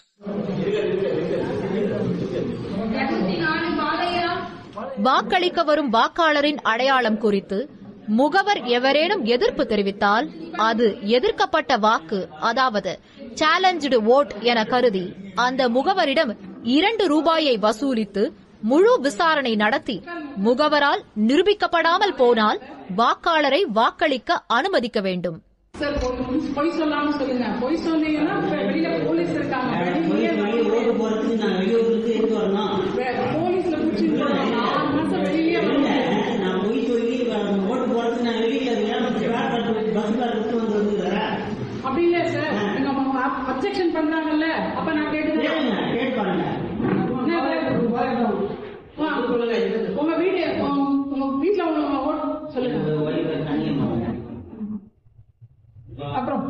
வாக்களிக்க வரும் வாக்காளரின் அடையாளம் குறித்து முகவர் எவரேனும் எதிர்ப்பு தெரிவித்தால் அது எதிர்க்கப்பட்ட வாக்கு அதாவது சேலஞ்சு ஓட் என கருதி அந்த முகவரிடம் இரண்டு ரூபாயை வசூலித்து முழு விசாரணை நடத்தி முகவரால் நிரூபிக்கப்படாமல் போனால் வாக்காளரை வாக்களிக்க அனுமதிக்க வேண்டும்
பொய் சொல்லாம சொல்லுங்க பொய் வெளியில போலீஸ் இருக்காங்க அப்செக்ஷன் பண்றாங்கல்ல அப்ப நான் கேட்டுக்கிறேன் கேட்டு பாருங்க உங்க வீடு உங்க வீட்டுல உங்க சொல்லுங்க அப்புறம்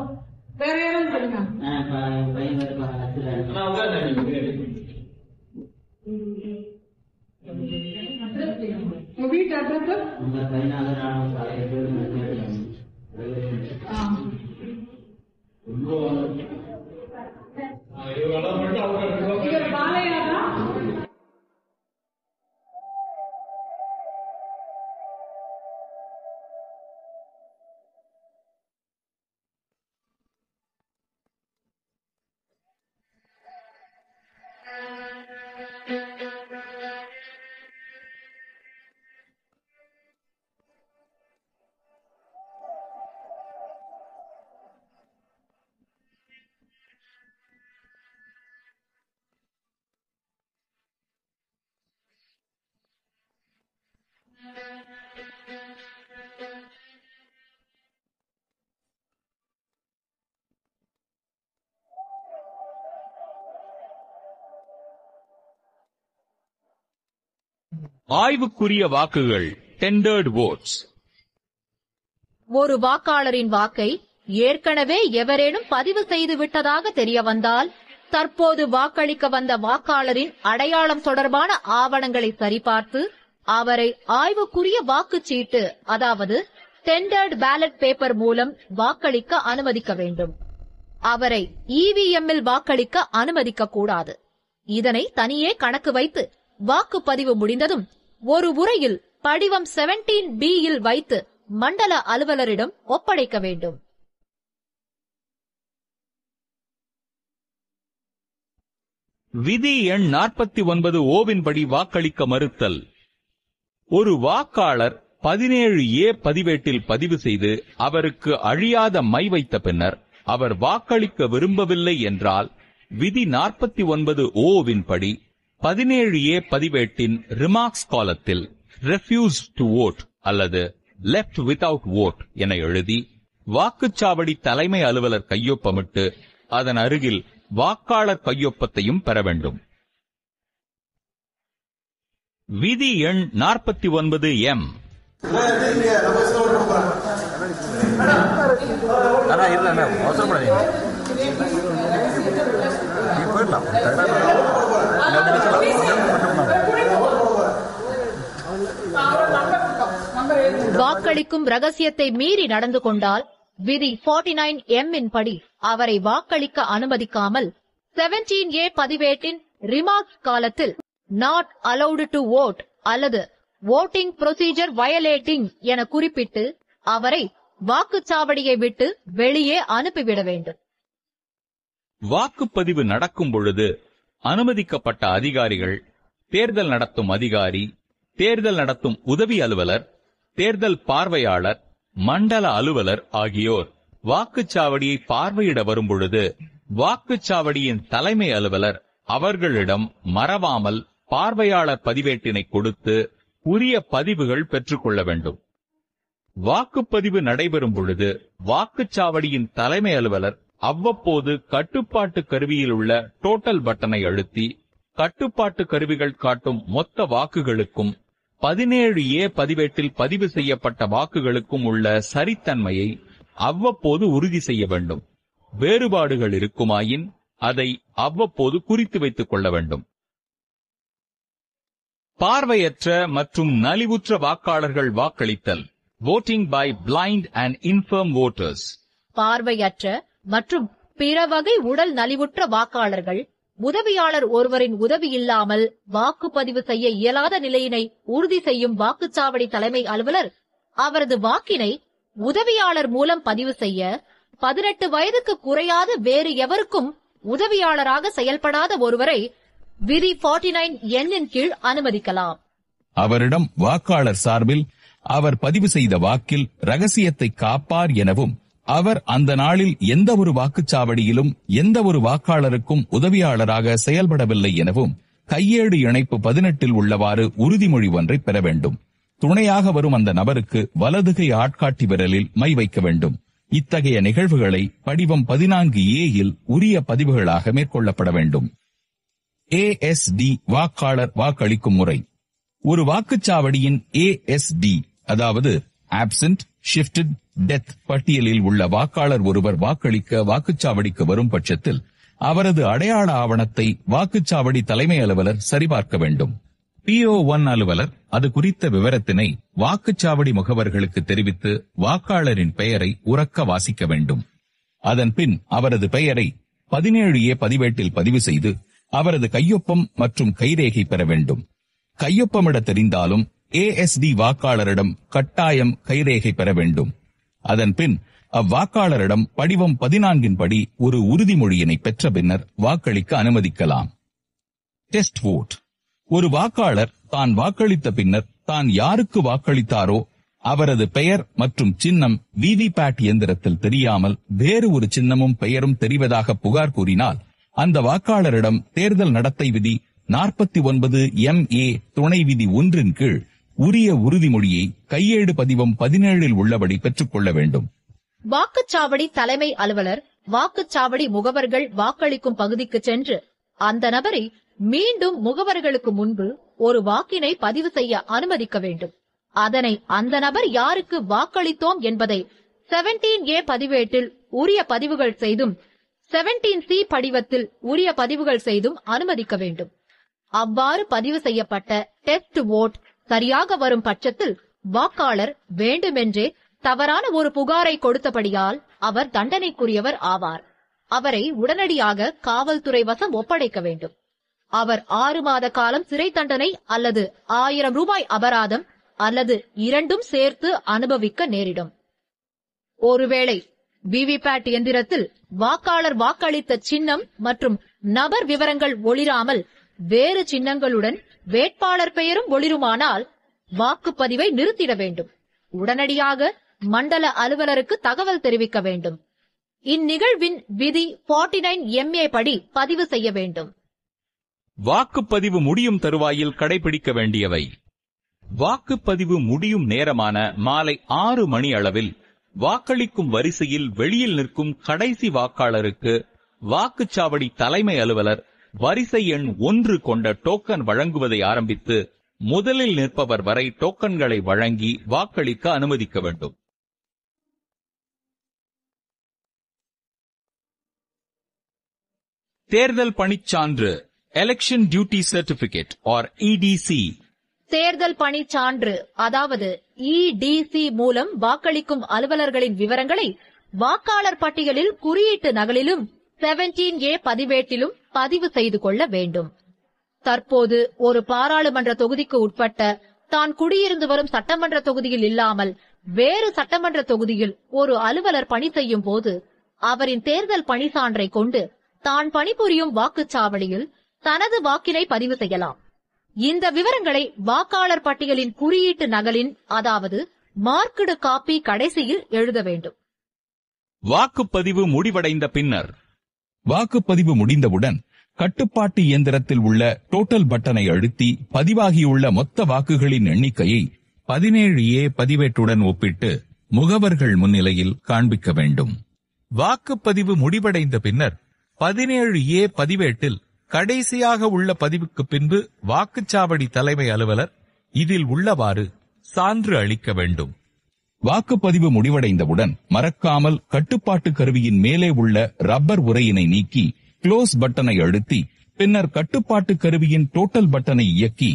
வேற யாரும் சொல்லுங்க உங்க வீட்டு அட்ரஸ்
பதினாலு ಇವೆಲ್ಲ ಬಂದು ಅವ್ರ ಈಗ ಬಾಲ ಯಾರ
ஆய்வுக்குரிய வாக்குகள் டெண்டர்ட் ஓட்ஸ்
ஒரு வாக்காளரின் வாக்கை ஏற்கனவே எவரேனும் பதிவு செய்து விட்டதாக தெரிய வந்தால் தற்போது வாக்களிக்க வந்த வாக்காளரின் அடையாளம் தொடர்பான ஆவணங்களை சரிபார்த்து அவரை ஆய்வுக்குரிய வாக்குச்சீட்டு அதாவது டெண்டர்ட் பேலட் பேப்பர் மூலம் வாக்களிக்க அனுமதிக்க வேண்டும் அவரை இவிஎம்மில் e வாக்களிக்க அனுமதிக்க கூடாது இதனை தனியே கணக்கு வைத்து வாக்குப்பதிவு முடிந்ததும் ஒரு உரையில் படிவம் செவன்டீன் பி இல் வைத்து மண்டல அலுவலரிடம் ஒப்படைக்க வேண்டும்
விதி எண் நாற்பத்தி ஒன்பது ஓவின்படி வாக்களிக்க மறுத்தல் ஒரு வாக்காளர் பதினேழு ஏ பதிவேட்டில் பதிவு செய்து அவருக்கு அழியாத மை வைத்த பின்னர் அவர் வாக்களிக்க விரும்பவில்லை என்றால் விதி நாற்பத்தி ஒன்பது ஓவின்படி பதினேழு ஏ பதிவேட்டின் ரிமார்க்ஸ் காலத்தில் ரெஃப்யூஸ் டு ஓட் அல்லது லெப்ட் வித்வுட் ஓட் என எழுதி வாக்குச்சாவடி தலைமை அலுவலர் கையொப்பமிட்டு அதன் அருகில் வாக்காளர் கையொப்பத்தையும் பெற வேண்டும் விதி எண் நாற்பத்தி ஒன்பது எம்
போயிடலாம்
வாக்களிக்கும் ரகசியத்தை மீறி நடந்து கொண்டால் விதி ஃபார்ட்டி நைன் எம் இன் படி அவரை வாக்களிக்க அனுமதிக்காமல் செவன்டீன் ஏ பதிவேட்டின் ரிமார்க் காலத்தில் நாட் அலௌடு டு ஓட் அல்லது ஓட்டிங் ப்ரொசீஜர் வயலேட்டிங் என குறிப்பிட்டு அவரை வாக்குச்சாவடியை விட்டு வெளியே அனுப்பிவிட வேண்டும்
வாக்குப்பதிவு நடக்கும் பொழுது அனுமதிக்கப்பட்ட அதிகாரிகள் தேர்தல் நடத்தும் அதிகாரி தேர்தல் நடத்தும் உதவி அலுவலர் தேர்தல் பார்வையாளர் மண்டல அலுவலர் ஆகியோர் வாக்குச்சாவடியை பார்வையிட வரும்பொழுது வாக்குச்சாவடியின் தலைமை அலுவலர் அவர்களிடம் மறவாமல் பார்வையாளர் பதிவேட்டினை கொடுத்து உரிய பதிவுகள் பெற்றுக்கொள்ள வேண்டும் வாக்குப்பதிவு நடைபெறும் பொழுது வாக்குச்சாவடியின் தலைமை அலுவலர் அவ்வப்போது கட்டுப்பாட்டு கருவியில் உள்ள டோட்டல் பட்டனை அழுத்தி கட்டுப்பாட்டு கருவிகள் காட்டும் மொத்த வாக்குகளுக்கும் பதினேழு ஏ பதிவேட்டில் பதிவு செய்யப்பட்ட வாக்குகளுக்கும் உள்ள சரித்தன்மையை அவ்வப்போது உறுதி செய்ய வேண்டும் வேறுபாடுகள் இருக்குமாயின் அதை அவ்வப்போது குறித்து வைத்துக் கொள்ள வேண்டும் பார்வையற்ற மற்றும் நலிவுற்ற வாக்காளர்கள் வாக்களித்தல் voting by blind and infirm voters.
பார்வையற்ற மற்றும் பிற வகை உடல் நலிவுற்ற வாக்காளர்கள் உதவியாளர் ஒருவரின் உதவி இல்லாமல் வாக்குப்பதிவு செய்ய இயலாத நிலையினை உறுதி செய்யும் வாக்குச்சாவடி தலைமை அலுவலர் அவரது வாக்கினை உதவியாளர் மூலம் பதிவு செய்ய பதினெட்டு வயதுக்கு குறையாத வேறு எவருக்கும் உதவியாளராக செயல்படாத ஒருவரை விதி ஃபார்ட்டி நைன் எண்ணின் கீழ் அனுமதிக்கலாம்
அவரிடம் வாக்காளர் சார்பில் அவர் பதிவு செய்த வாக்கில் ரகசியத்தை காப்பார் எனவும் அவர் அந்த நாளில் எந்த ஒரு வாக்குச்சாவடியிலும் எந்த ஒரு வாக்காளருக்கும் உதவியாளராக செயல்படவில்லை எனவும் கையேடு இணைப்பு பதினெட்டில் உள்ளவாறு உறுதிமொழி ஒன்றை பெற வேண்டும் துணையாக வரும் அந்த நபருக்கு வலதுகை ஆட்காட்டி விரலில் மை வைக்க வேண்டும் இத்தகைய நிகழ்வுகளை படிவம் பதினான்கு ஏயில் உரிய பதிவுகளாக மேற்கொள்ளப்பட வேண்டும் ஏ எஸ் டி வாக்காளர் வாக்களிக்கும் முறை ஒரு வாக்குச்சாவடியின் ஏ எஸ் டி அதாவது ஆப்சென்ட் ஷிப்டட் டெத் பட்டியலில் உள்ள வாக்காளர் ஒருவர் வாக்களிக்க வாக்குச்சாவடிக்கு வரும் பட்சத்தில் அவரது அடையாள ஆவணத்தை வாக்குச்சாவடி தலைமை அலுவலர் சரிபார்க்க வேண்டும் பிஓ ஒன் அலுவலர் அது குறித்த விவரத்தினை வாக்குச்சாவடி முகவர்களுக்கு தெரிவித்து வாக்காளரின் பெயரை உறக்க வாசிக்க வேண்டும் அதன் பின் அவரது பெயரை பதினேழு ஏ பதிவேட்டில் பதிவு செய்து அவரது கையொப்பம் மற்றும் கைரேகை பெற வேண்டும் கையொப்பமிட தெரிந்தாலும் ஏ எஸ் டி வாக்காளரிடம் கட்டாயம் கைரேகை பெற வேண்டும் அதன்பின் அவ்வாக்காளரிடம் படிவம் பதினான்கின் படி ஒரு உறுதிமொழியினை பெற்ற பின்னர் வாக்களிக்க அனுமதிக்கலாம் டெஸ்ட் ஓட் ஒரு வாக்காளர் தான் வாக்களித்த பின்னர் தான் யாருக்கு வாக்களித்தாரோ அவரது பெயர் மற்றும் சின்னம் விவிபேட் இயந்திரத்தில் தெரியாமல் வேறு ஒரு சின்னமும் பெயரும் தெரிவதாக புகார் கூறினால் அந்த வாக்காளரிடம் தேர்தல் நடத்தை விதி நாற்பத்தி ஒன்பது எம் ஏ துணை விதி ஒன்றின் கீழ் உரிய உறுதிமொழியை கையேடு பதிவம் பதினேழில் உள்ளபடி பெற்றுக் கொள்ள வேண்டும்
வாக்குச்சாவடி தலைமை அலுவலர் வாக்குச்சாவடி முகவர்கள் வாக்களிக்கும் பகுதிக்கு சென்று அந்த நபரை மீண்டும் முகவர்களுக்கு முன்பு ஒரு வாக்கினை பதிவு செய்ய அனுமதிக்க வேண்டும் அதனை அந்த நபர் யாருக்கு வாக்களித்தோம் என்பதை செவன்டீன் ஏ பதிவேட்டில் உரிய பதிவுகள் செய்தும் செவன்டீன் சி படிவத்தில் உரிய பதிவுகள் செய்தும் அனுமதிக்க வேண்டும் அவ்வாறு பதிவு செய்யப்பட்ட டெஸ்ட் ஓட் சரியாக வரும் பட்சத்தில் வாக்காளர் வேண்டுமென்றே தவறான ஒரு புகாரை கொடுத்தபடியால் அவர் தண்டனைக்குரியவர் ஆவார் அவரை உடனடியாக காவல்துறை வசம் ஒப்படைக்க வேண்டும் அவர் ஆறு மாத காலம் சிறை தண்டனை அல்லது ஆயிரம் ரூபாய் அபராதம் அல்லது இரண்டும் சேர்த்து அனுபவிக்க நேரிடும் ஒருவேளை விவிபேட் எந்திரத்தில் வாக்காளர் வாக்களித்த சின்னம் மற்றும் நபர் விவரங்கள் ஒளிராமல் வேறு சின்னங்களுடன் வேட்பாளர் பெயரும் ஒளிருமானால் வாக்குப்பதிவை நிறுத்திட வேண்டும் உடனடியாக மண்டல அலுவலருக்கு தகவல் தெரிவிக்க வேண்டும் இந்நிகழ்வின் விதி ஃபார்ட்டி நைன் எம்ஏ படி பதிவு செய்ய வேண்டும்
வாக்குப்பதிவு முடியும் தருவாயில் கடைபிடிக்க வேண்டியவை வாக்குப்பதிவு முடியும் நேரமான மாலை ஆறு மணி அளவில் வாக்களிக்கும் வரிசையில் வெளியில் நிற்கும் கடைசி வாக்காளருக்கு வாக்குச்சாவடி தலைமை அலுவலர் வரிசை எண் ஒன்று கொண்ட டோக்கன் வழங்குவதை ஆரம்பித்து முதலில் நிற்பவர் வரை டோக்கன்களை வழங்கி வாக்களிக்க அனுமதிக்க வேண்டும் தேர்தல் பணிச்சான்று election duty certificate or EDC
தேர்தல் பணி சான்று அதாவது இடிசி e மூலம் வாக்களிக்கும் அலுவலர்களின் விவரங்களை வாக்காளர் பட்டியலில் குறியீட்டு நகலிலும் செவன்டீன் ஏ பதிவேட்டிலும் பதிவு செய்து கொள்ள வேண்டும் தற்போது ஒரு பாராளுமன்ற தொகுதிக்கு உட்பட்ட தான் குடியிருந்து வரும் சட்டமன்ற தொகுதியில் இல்லாமல் வேறு சட்டமன்ற தொகுதியில் ஒரு அலுவலர் பணி செய்யும் போது அவரின் தேர்தல் பணி சான்றை கொண்டு தான் பணிபுரியும் வாக்குச்சாவடியில் தனது வாக்கினை பதிவு செய்யலாம் இந்த விவரங்களை வாக்காளர் பட்டியலின் குறியீட்டு நகலின் அதாவது மார்க்கடு காப்பி கடைசியில் எழுத வேண்டும்
வாக்குப்பதிவு முடிவடைந்த பின்னர் வாக்குப்பதிவு முடிந்தவுடன் கட்டுப்பாட்டு இயந்திரத்தில் உள்ள டோட்டல் பட்டனை அழுத்தி பதிவாகியுள்ள மொத்த வாக்குகளின் எண்ணிக்கையை பதினேழு ஏ பதிவேட்டுடன் ஒப்பிட்டு முகவர்கள் முன்னிலையில் காண்பிக்க வேண்டும் வாக்குப்பதிவு முடிவடைந்த பின்னர் பதினேழு ஏ பதிவேட்டில் கடைசியாக உள்ள பதிவுக்கு பின்பு வாக்குச்சாவடி தலைமை அலுவலர் இதில் உள்ளவாறு சான்று அளிக்க வேண்டும் வாக்குப்பதிவு முடிவடைந்தவுடன் மறக்காமல் கட்டுப்பாட்டு கருவியின் மேலே உள்ள ரப்பர் உரையினை நீக்கி க்ளோஸ் பட்டனை அழுத்தி பின்னர் கட்டுப்பாட்டு கருவியின் டோட்டல் பட்டனை இயக்கி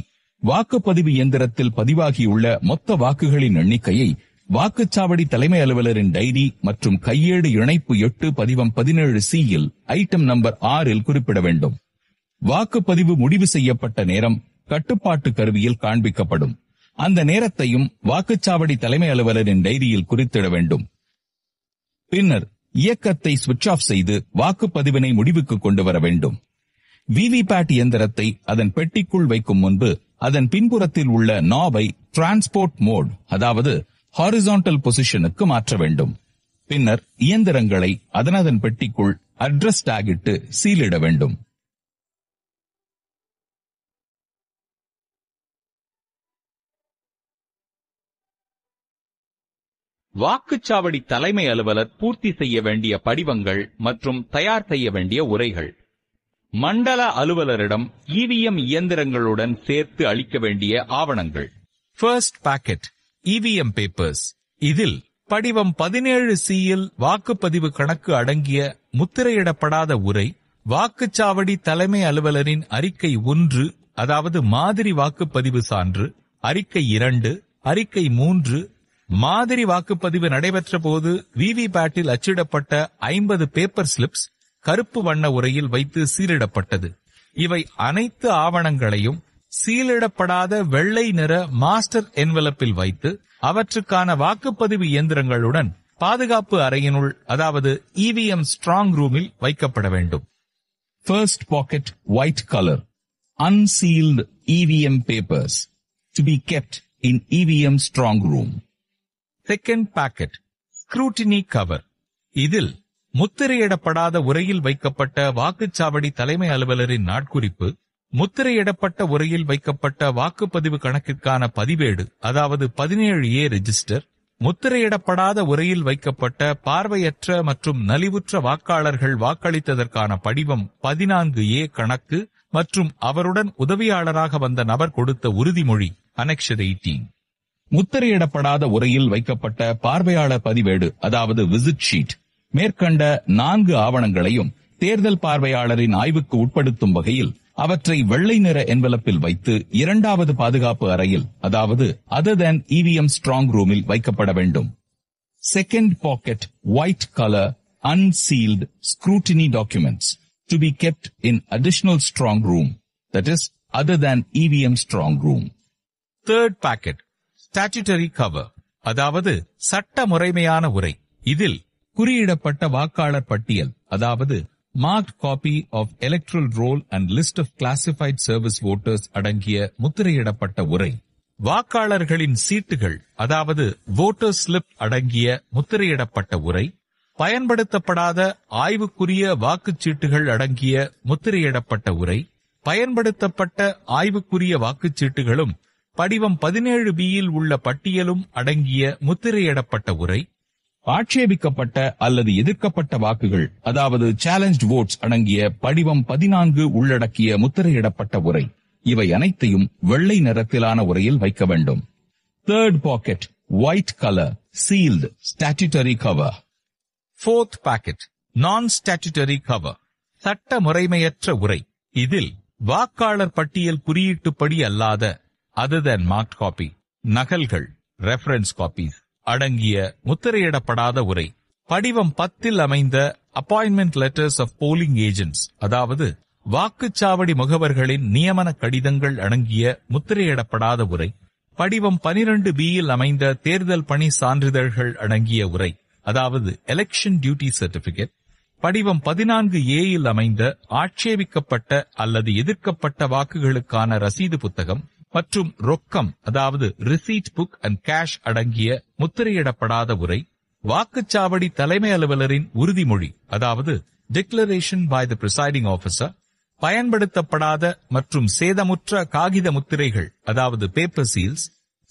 வாக்குப்பதிவு இயந்திரத்தில் பதிவாகியுள்ள மொத்த வாக்குகளின் எண்ணிக்கையை வாக்குச்சாவடி தலைமை அலுவலரின் டைரி மற்றும் கையேடு இணைப்பு எட்டு பதிவம் பதினேழு சி யில் ஐட்டம் நம்பர் ஆறில் குறிப்பிட வேண்டும் வாக்குப்பதிவு முடிவு செய்யப்பட்ட நேரம் கட்டுப்பாட்டு கருவியில் காண்பிக்கப்படும் அந்த நேரத்தையும் வாக்குச்சாவடி தலைமை அலுவலரின் டைரியில் குறித்திட வேண்டும் பின்னர் இயக்கத்தை சுவிட்ச் ஆஃப் செய்து வாக்குப்பதிவினை முடிவுக்கு கொண்டு வர வேண்டும் விவிபேட் இயந்திரத்தை அதன் பெட்டிக்குள் வைக்கும் முன்பு அதன் பின்புறத்தில் உள்ள நாவை டிரான்ஸ்போர்ட் மோட் அதாவது ஹாரிசான்டல் பொசிஷனுக்கு மாற்ற வேண்டும் பின்னர் இயந்திரங்களை அதனதன் பெட்டிக்குள் அட்ரஸ் டாகிட்டு சீலிட வேண்டும் வாக்குச்சாவடி தலைமை அலுவலர் பூர்த்தி செய்ய வேண்டிய படிவங்கள் மற்றும் தயார் செய்ய வேண்டிய உரைகள் மண்டல அலுவலரிடம் இவிஎம் இயந்திரங்களுடன் சேர்த்து அளிக்க வேண்டிய ஆவணங்கள் ஃபர்ஸ்ட் பாக்கெட் இவிஎம் பேப்பர்ஸ் இதில் படிவம் பதினேழு சியில் வாக்குப்பதிவு கணக்கு அடங்கிய முத்திரையிடப்படாத உரை வாக்குச்சாவடி தலைமை அலுவலரின் அறிக்கை ஒன்று அதாவது மாதிரி வாக்குப்பதிவு சான்று அறிக்கை இரண்டு அறிக்கை மூன்று மாதிரி வாக்குப்பதிவு நடைபெற்ற போது பேட்டில் அச்சிடப்பட்ட ஐம்பது பேப்பர் ஸ்லிப்ஸ் கருப்பு வண்ண உரையில் வைத்து சீலிடப்பட்டது இவை அனைத்து ஆவணங்களையும் சீலிடப்படாத வெள்ளை நிற மாஸ்டர் என்வலப்பில் வைத்து அவற்றுக்கான வாக்குப்பதிவு இயந்திரங்களுடன் பாதுகாப்பு அறையினுள் அதாவது இவிஎம் ஸ்ட்ராங் ரூமில் வைக்கப்பட வேண்டும் first packet white colour unsealed EVM papers to be kept in EVM strong room second packet scrutiny cover இதில் முத்திரையிடப்படாத உரையில் வைக்கப்பட்ட வாக்குச்சாவடி தலைமை அலுவலரின் நாட்குறிப்பு முத்திரையிடப்பட்ட உரையில் வைக்கப்பட்ட வாக்குப்பதிவு கணக்கிற்கான பதிவேடு அதாவது பதினேழு ஏ ரெஜிஸ்டர் முத்திரையிடப்படாத உரையில் வைக்கப்பட்ட பார்வையற்ற மற்றும் நலிவுற்ற வாக்காளர்கள் வாக்களித்ததற்கான படிவம் பதினான்கு ஏ கணக்கு மற்றும் அவருடன் உதவியாளராக வந்த நபர் கொடுத்த உறுதிமொழி அனெக்ஷர் எயிட்டீன் முத்திரையிடப்படாத உரையில் வைக்கப்பட்ட பார்வையாளர் பதிவேடு அதாவது விசிட் ஷீட் மேற்கண்ட நான்கு ஆவணங்களையும் தேர்தல் பார்வையாளரின் ஆய்வுக்கு உட்படுத்தும் வகையில் அவற்றை வெள்ளை நிற என்வலப்பில் வைத்து இரண்டாவது பாதுகாப்பு அறையில் அதாவது அதர் தேன் இவிஎம் ஸ்ட்ராங் ரூமில் வைக்கப்பட வேண்டும் second packet white colour unsealed scrutiny documents to be kept in additional strong room that is other than EVM strong room third packet statutory cover அதாவது சட்ட முறைமையான உரை இதில் குறியிடப்பட்ட வாக்காளர் பட்டியல் அதாவது marked copy of electoral roll and list of classified service voters அடங்கிய முத்திரையிடப்பட்ட உரை வாக்காளர்களின் சீட்டுகள் அதாவது ஓட்டர் ஸ்லிப் அடங்கிய முத்திரையிடப்பட்ட உரை பயன்படுத்தப்படாத ஆய்வுக்குரிய வாக்குச்சீட்டுகள் அடங்கிய முத்திரையிடப்பட்ட உரை பயன்படுத்தப்பட்ட ஆய்வுக்குரிய வாக்குச்சீட்டுகளும் படிவம் பதினேழு பியில் உள்ள பட்டியலும் அடங்கிய முத்திரையிடப்பட்ட உரை ஆட்சேபிக்கப்பட்ட அல்லது எதிர்க்கப்பட்ட வாக்குகள் அதாவது சேலஞ்ச் ஓட்ஸ் அடங்கிய படிவம் பதினான்கு உள்ளடக்கிய முத்திரையிடப்பட்ட உரை இவை அனைத்தையும் வெள்ளை நிறத்திலான உரையில் வைக்க வேண்டும் third packet white colour sealed statutory cover fourth packet non statutory cover சட்ட முறைமையற்ற உரை இதில் வாக்காளர் பட்டியல் குறியீட்டுப்படி அல்லாத அதர் தேன் மார்க் காப்பி நகல்கள் ரெஃபரன்ஸ் காப்பீஸ் அடங்கிய முத்திரையிடப்படாத உரை படிவம் பத்தில் அமைந்த appointment letters of polling agents அதாவது வாக்குச்சாவடி முகவர்களின் நியமன கடிதங்கள் அடங்கிய முத்திரையிடப்படாத உரை படிவம் பனிரெண்டு யில் அமைந்த தேர்தல் பணி சான்றிதழ்கள் அடங்கிய உரை அதாவது எலெக்ஷன் டியூட்டி சர்டிபிகேட் படிவம் பதினான்கு ஏ யில் அமைந்த ஆட்சேபிக்கப்பட்ட அல்லது எதிர்க்கப்பட்ட வாக்குகளுக்கான ரசீது புத்தகம் மற்றும் ரொக்கம் அதாவது ரிசீட் புக் அண்ட் கேஷ் அடங்கிய முத்திரையிடப்படாத உரை வாக்குச்சாவடி தலைமை அலுவலரின் உறுதிமொழி அதாவது declaration by the presiding officer பயன்படுத்தப்படாத மற்றும் சேதமுற்ற காகித முத்திரைகள் அதாவது பேப்பர் சீல்ஸ்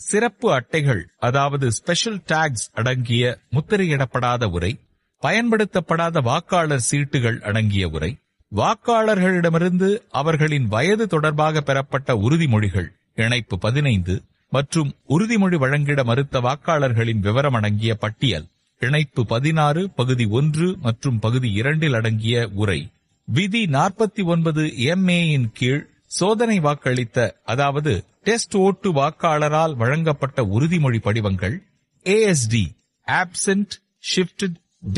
சிறப்பு அட்டைகள் அதாவது ஸ்பெஷல் டாக்ஸ் அடங்கிய முத்திரையிடப்படாத உரை பயன்படுத்தப்படாத வாக்காளர் சீட்டுகள் அடங்கிய உரை வாக்காளர்களிடமிருந்து அவர்களின் வயது தொடர்பாக பெறப்பட்ட உறுதிமொழிகள் இணைப்பு பதினைந்து மற்றும் உறுதிமொழி வழங்கிட மறுத்த வாக்காளர்களின் விவரம் அடங்கிய பட்டியல் இணைப்பு பதினாறு பகுதி ஒன்று மற்றும் பகுதி இரண்டில் அடங்கிய உரை விதி நாற்பத்தி ஒன்பது எம்ஏயின் கீழ் சோதனை வாக்களித்த அதாவது டெஸ்ட் ஓட்டு வாக்காளரால் வழங்கப்பட்ட உறுதிமொழி படிவங்கள் ஏஎஸ்டி ஆப்சென்ட் ஷிப்ட்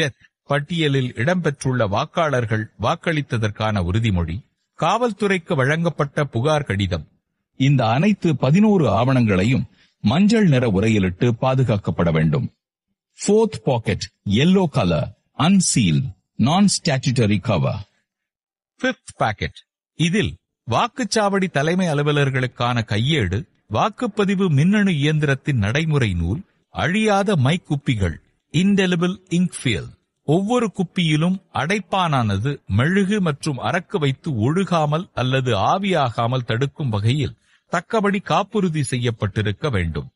டெத் பட்டியலில் இடம்பெற்றுள்ள வாக்காளர்கள் வாக்களித்ததற்கான உறுதிமொழி காவல்துறைக்கு வழங்கப்பட்ட புகார் கடிதம் இந்த அனைத்து பதினோரு ஆவணங்களையும் மஞ்சள் நிற உரையிலிட்டு பாதுகாக்கப்பட வேண்டும் fourth packet yellow colour unseal non statutory cover fifth packet இதில் வாக்குச்சாவடி தலைமை அலுவலர்களுக்கான கையேடு வாக்குப்பதிவு மின்னணு இயந்திரத்தின் நடைமுறை நூல் அழியாத மை குப்பிகள் இன்டெலிபிள் இங்க் ஃபியல் ஒவ்வொரு குப்பியிலும் அடைப்பானானது மெழுகு மற்றும் அரக்கு வைத்து ஒழுகாமல் அல்லது ஆவியாகாமல் தடுக்கும் வகையில் தக்கபடி காப்புறுதி செய்யப்பட்டிருக்க வேண்டும்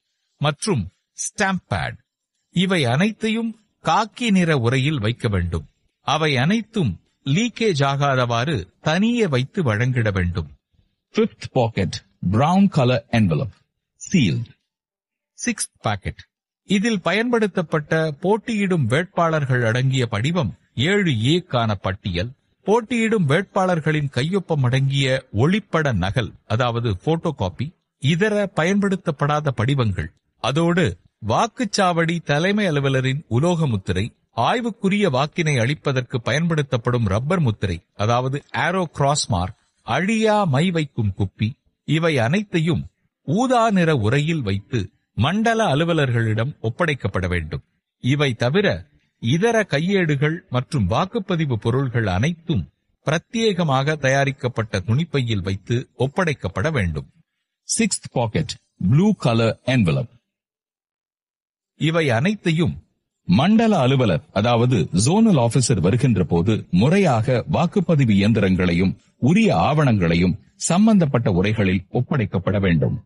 மற்றும் ஸ்டாம்ப் பேட் இவை அனைத்தையும் காக்கி நிற உரையில் வைக்க வேண்டும் அவை அனைத்தும் லீக்கேஜ் ஆகாதவாறு தனியே வைத்து வழங்கிட வேண்டும் fifth packet brown colour envelope sealed sixth packet இதில் பயன்படுத்தப்பட்ட போட்டியிடும் வேட்பாளர்கள் அடங்கிய படிவம் ஏழு ஏக்கான பட்டியல் போட்டியிடும் வேட்பாளர்களின் கையொப்பம் அடங்கிய ஒளிப்பட நகல் அதாவது போட்டோ காப்பி இதர பயன்படுத்தப்படாத படிவங்கள் அதோடு வாக்குச்சாவடி தலைமை அலுவலரின் உலோக முத்திரை ஆய்வுக்குரிய வாக்கினை அளிப்பதற்கு பயன்படுத்தப்படும் ரப்பர் முத்திரை அதாவது ஆரோ கிராஸ் மார்க் அழியா மை வைக்கும் குப்பி இவை அனைத்தையும் ஊதா நிற உரையில் வைத்து மண்டல அலுவலர்களிடம் ஒப்படைக்கப்பட வேண்டும் இவை தவிர இதர கையேடுகள் மற்றும் வாக்குப்பதிவு பொருள்கள் அனைத்தும் பிரத்யேகமாக தயாரிக்கப்பட்ட துணிப்பையில் வைத்து ஒப்படைக்கப்பட வேண்டும் sixth packet blue colour envelope இவை அனைத்தையும் மண்டல அலுவலர் அதாவது ஜோனல் ஆபீசர் வருகின்ற போது முறையாக வாக்குப்பதிவு இயந்திரங்களையும் உரிய ஆவணங்களையும் சம்பந்தப்பட்ட உரைகளில் ஒப்படைக்கப்பட வேண்டும்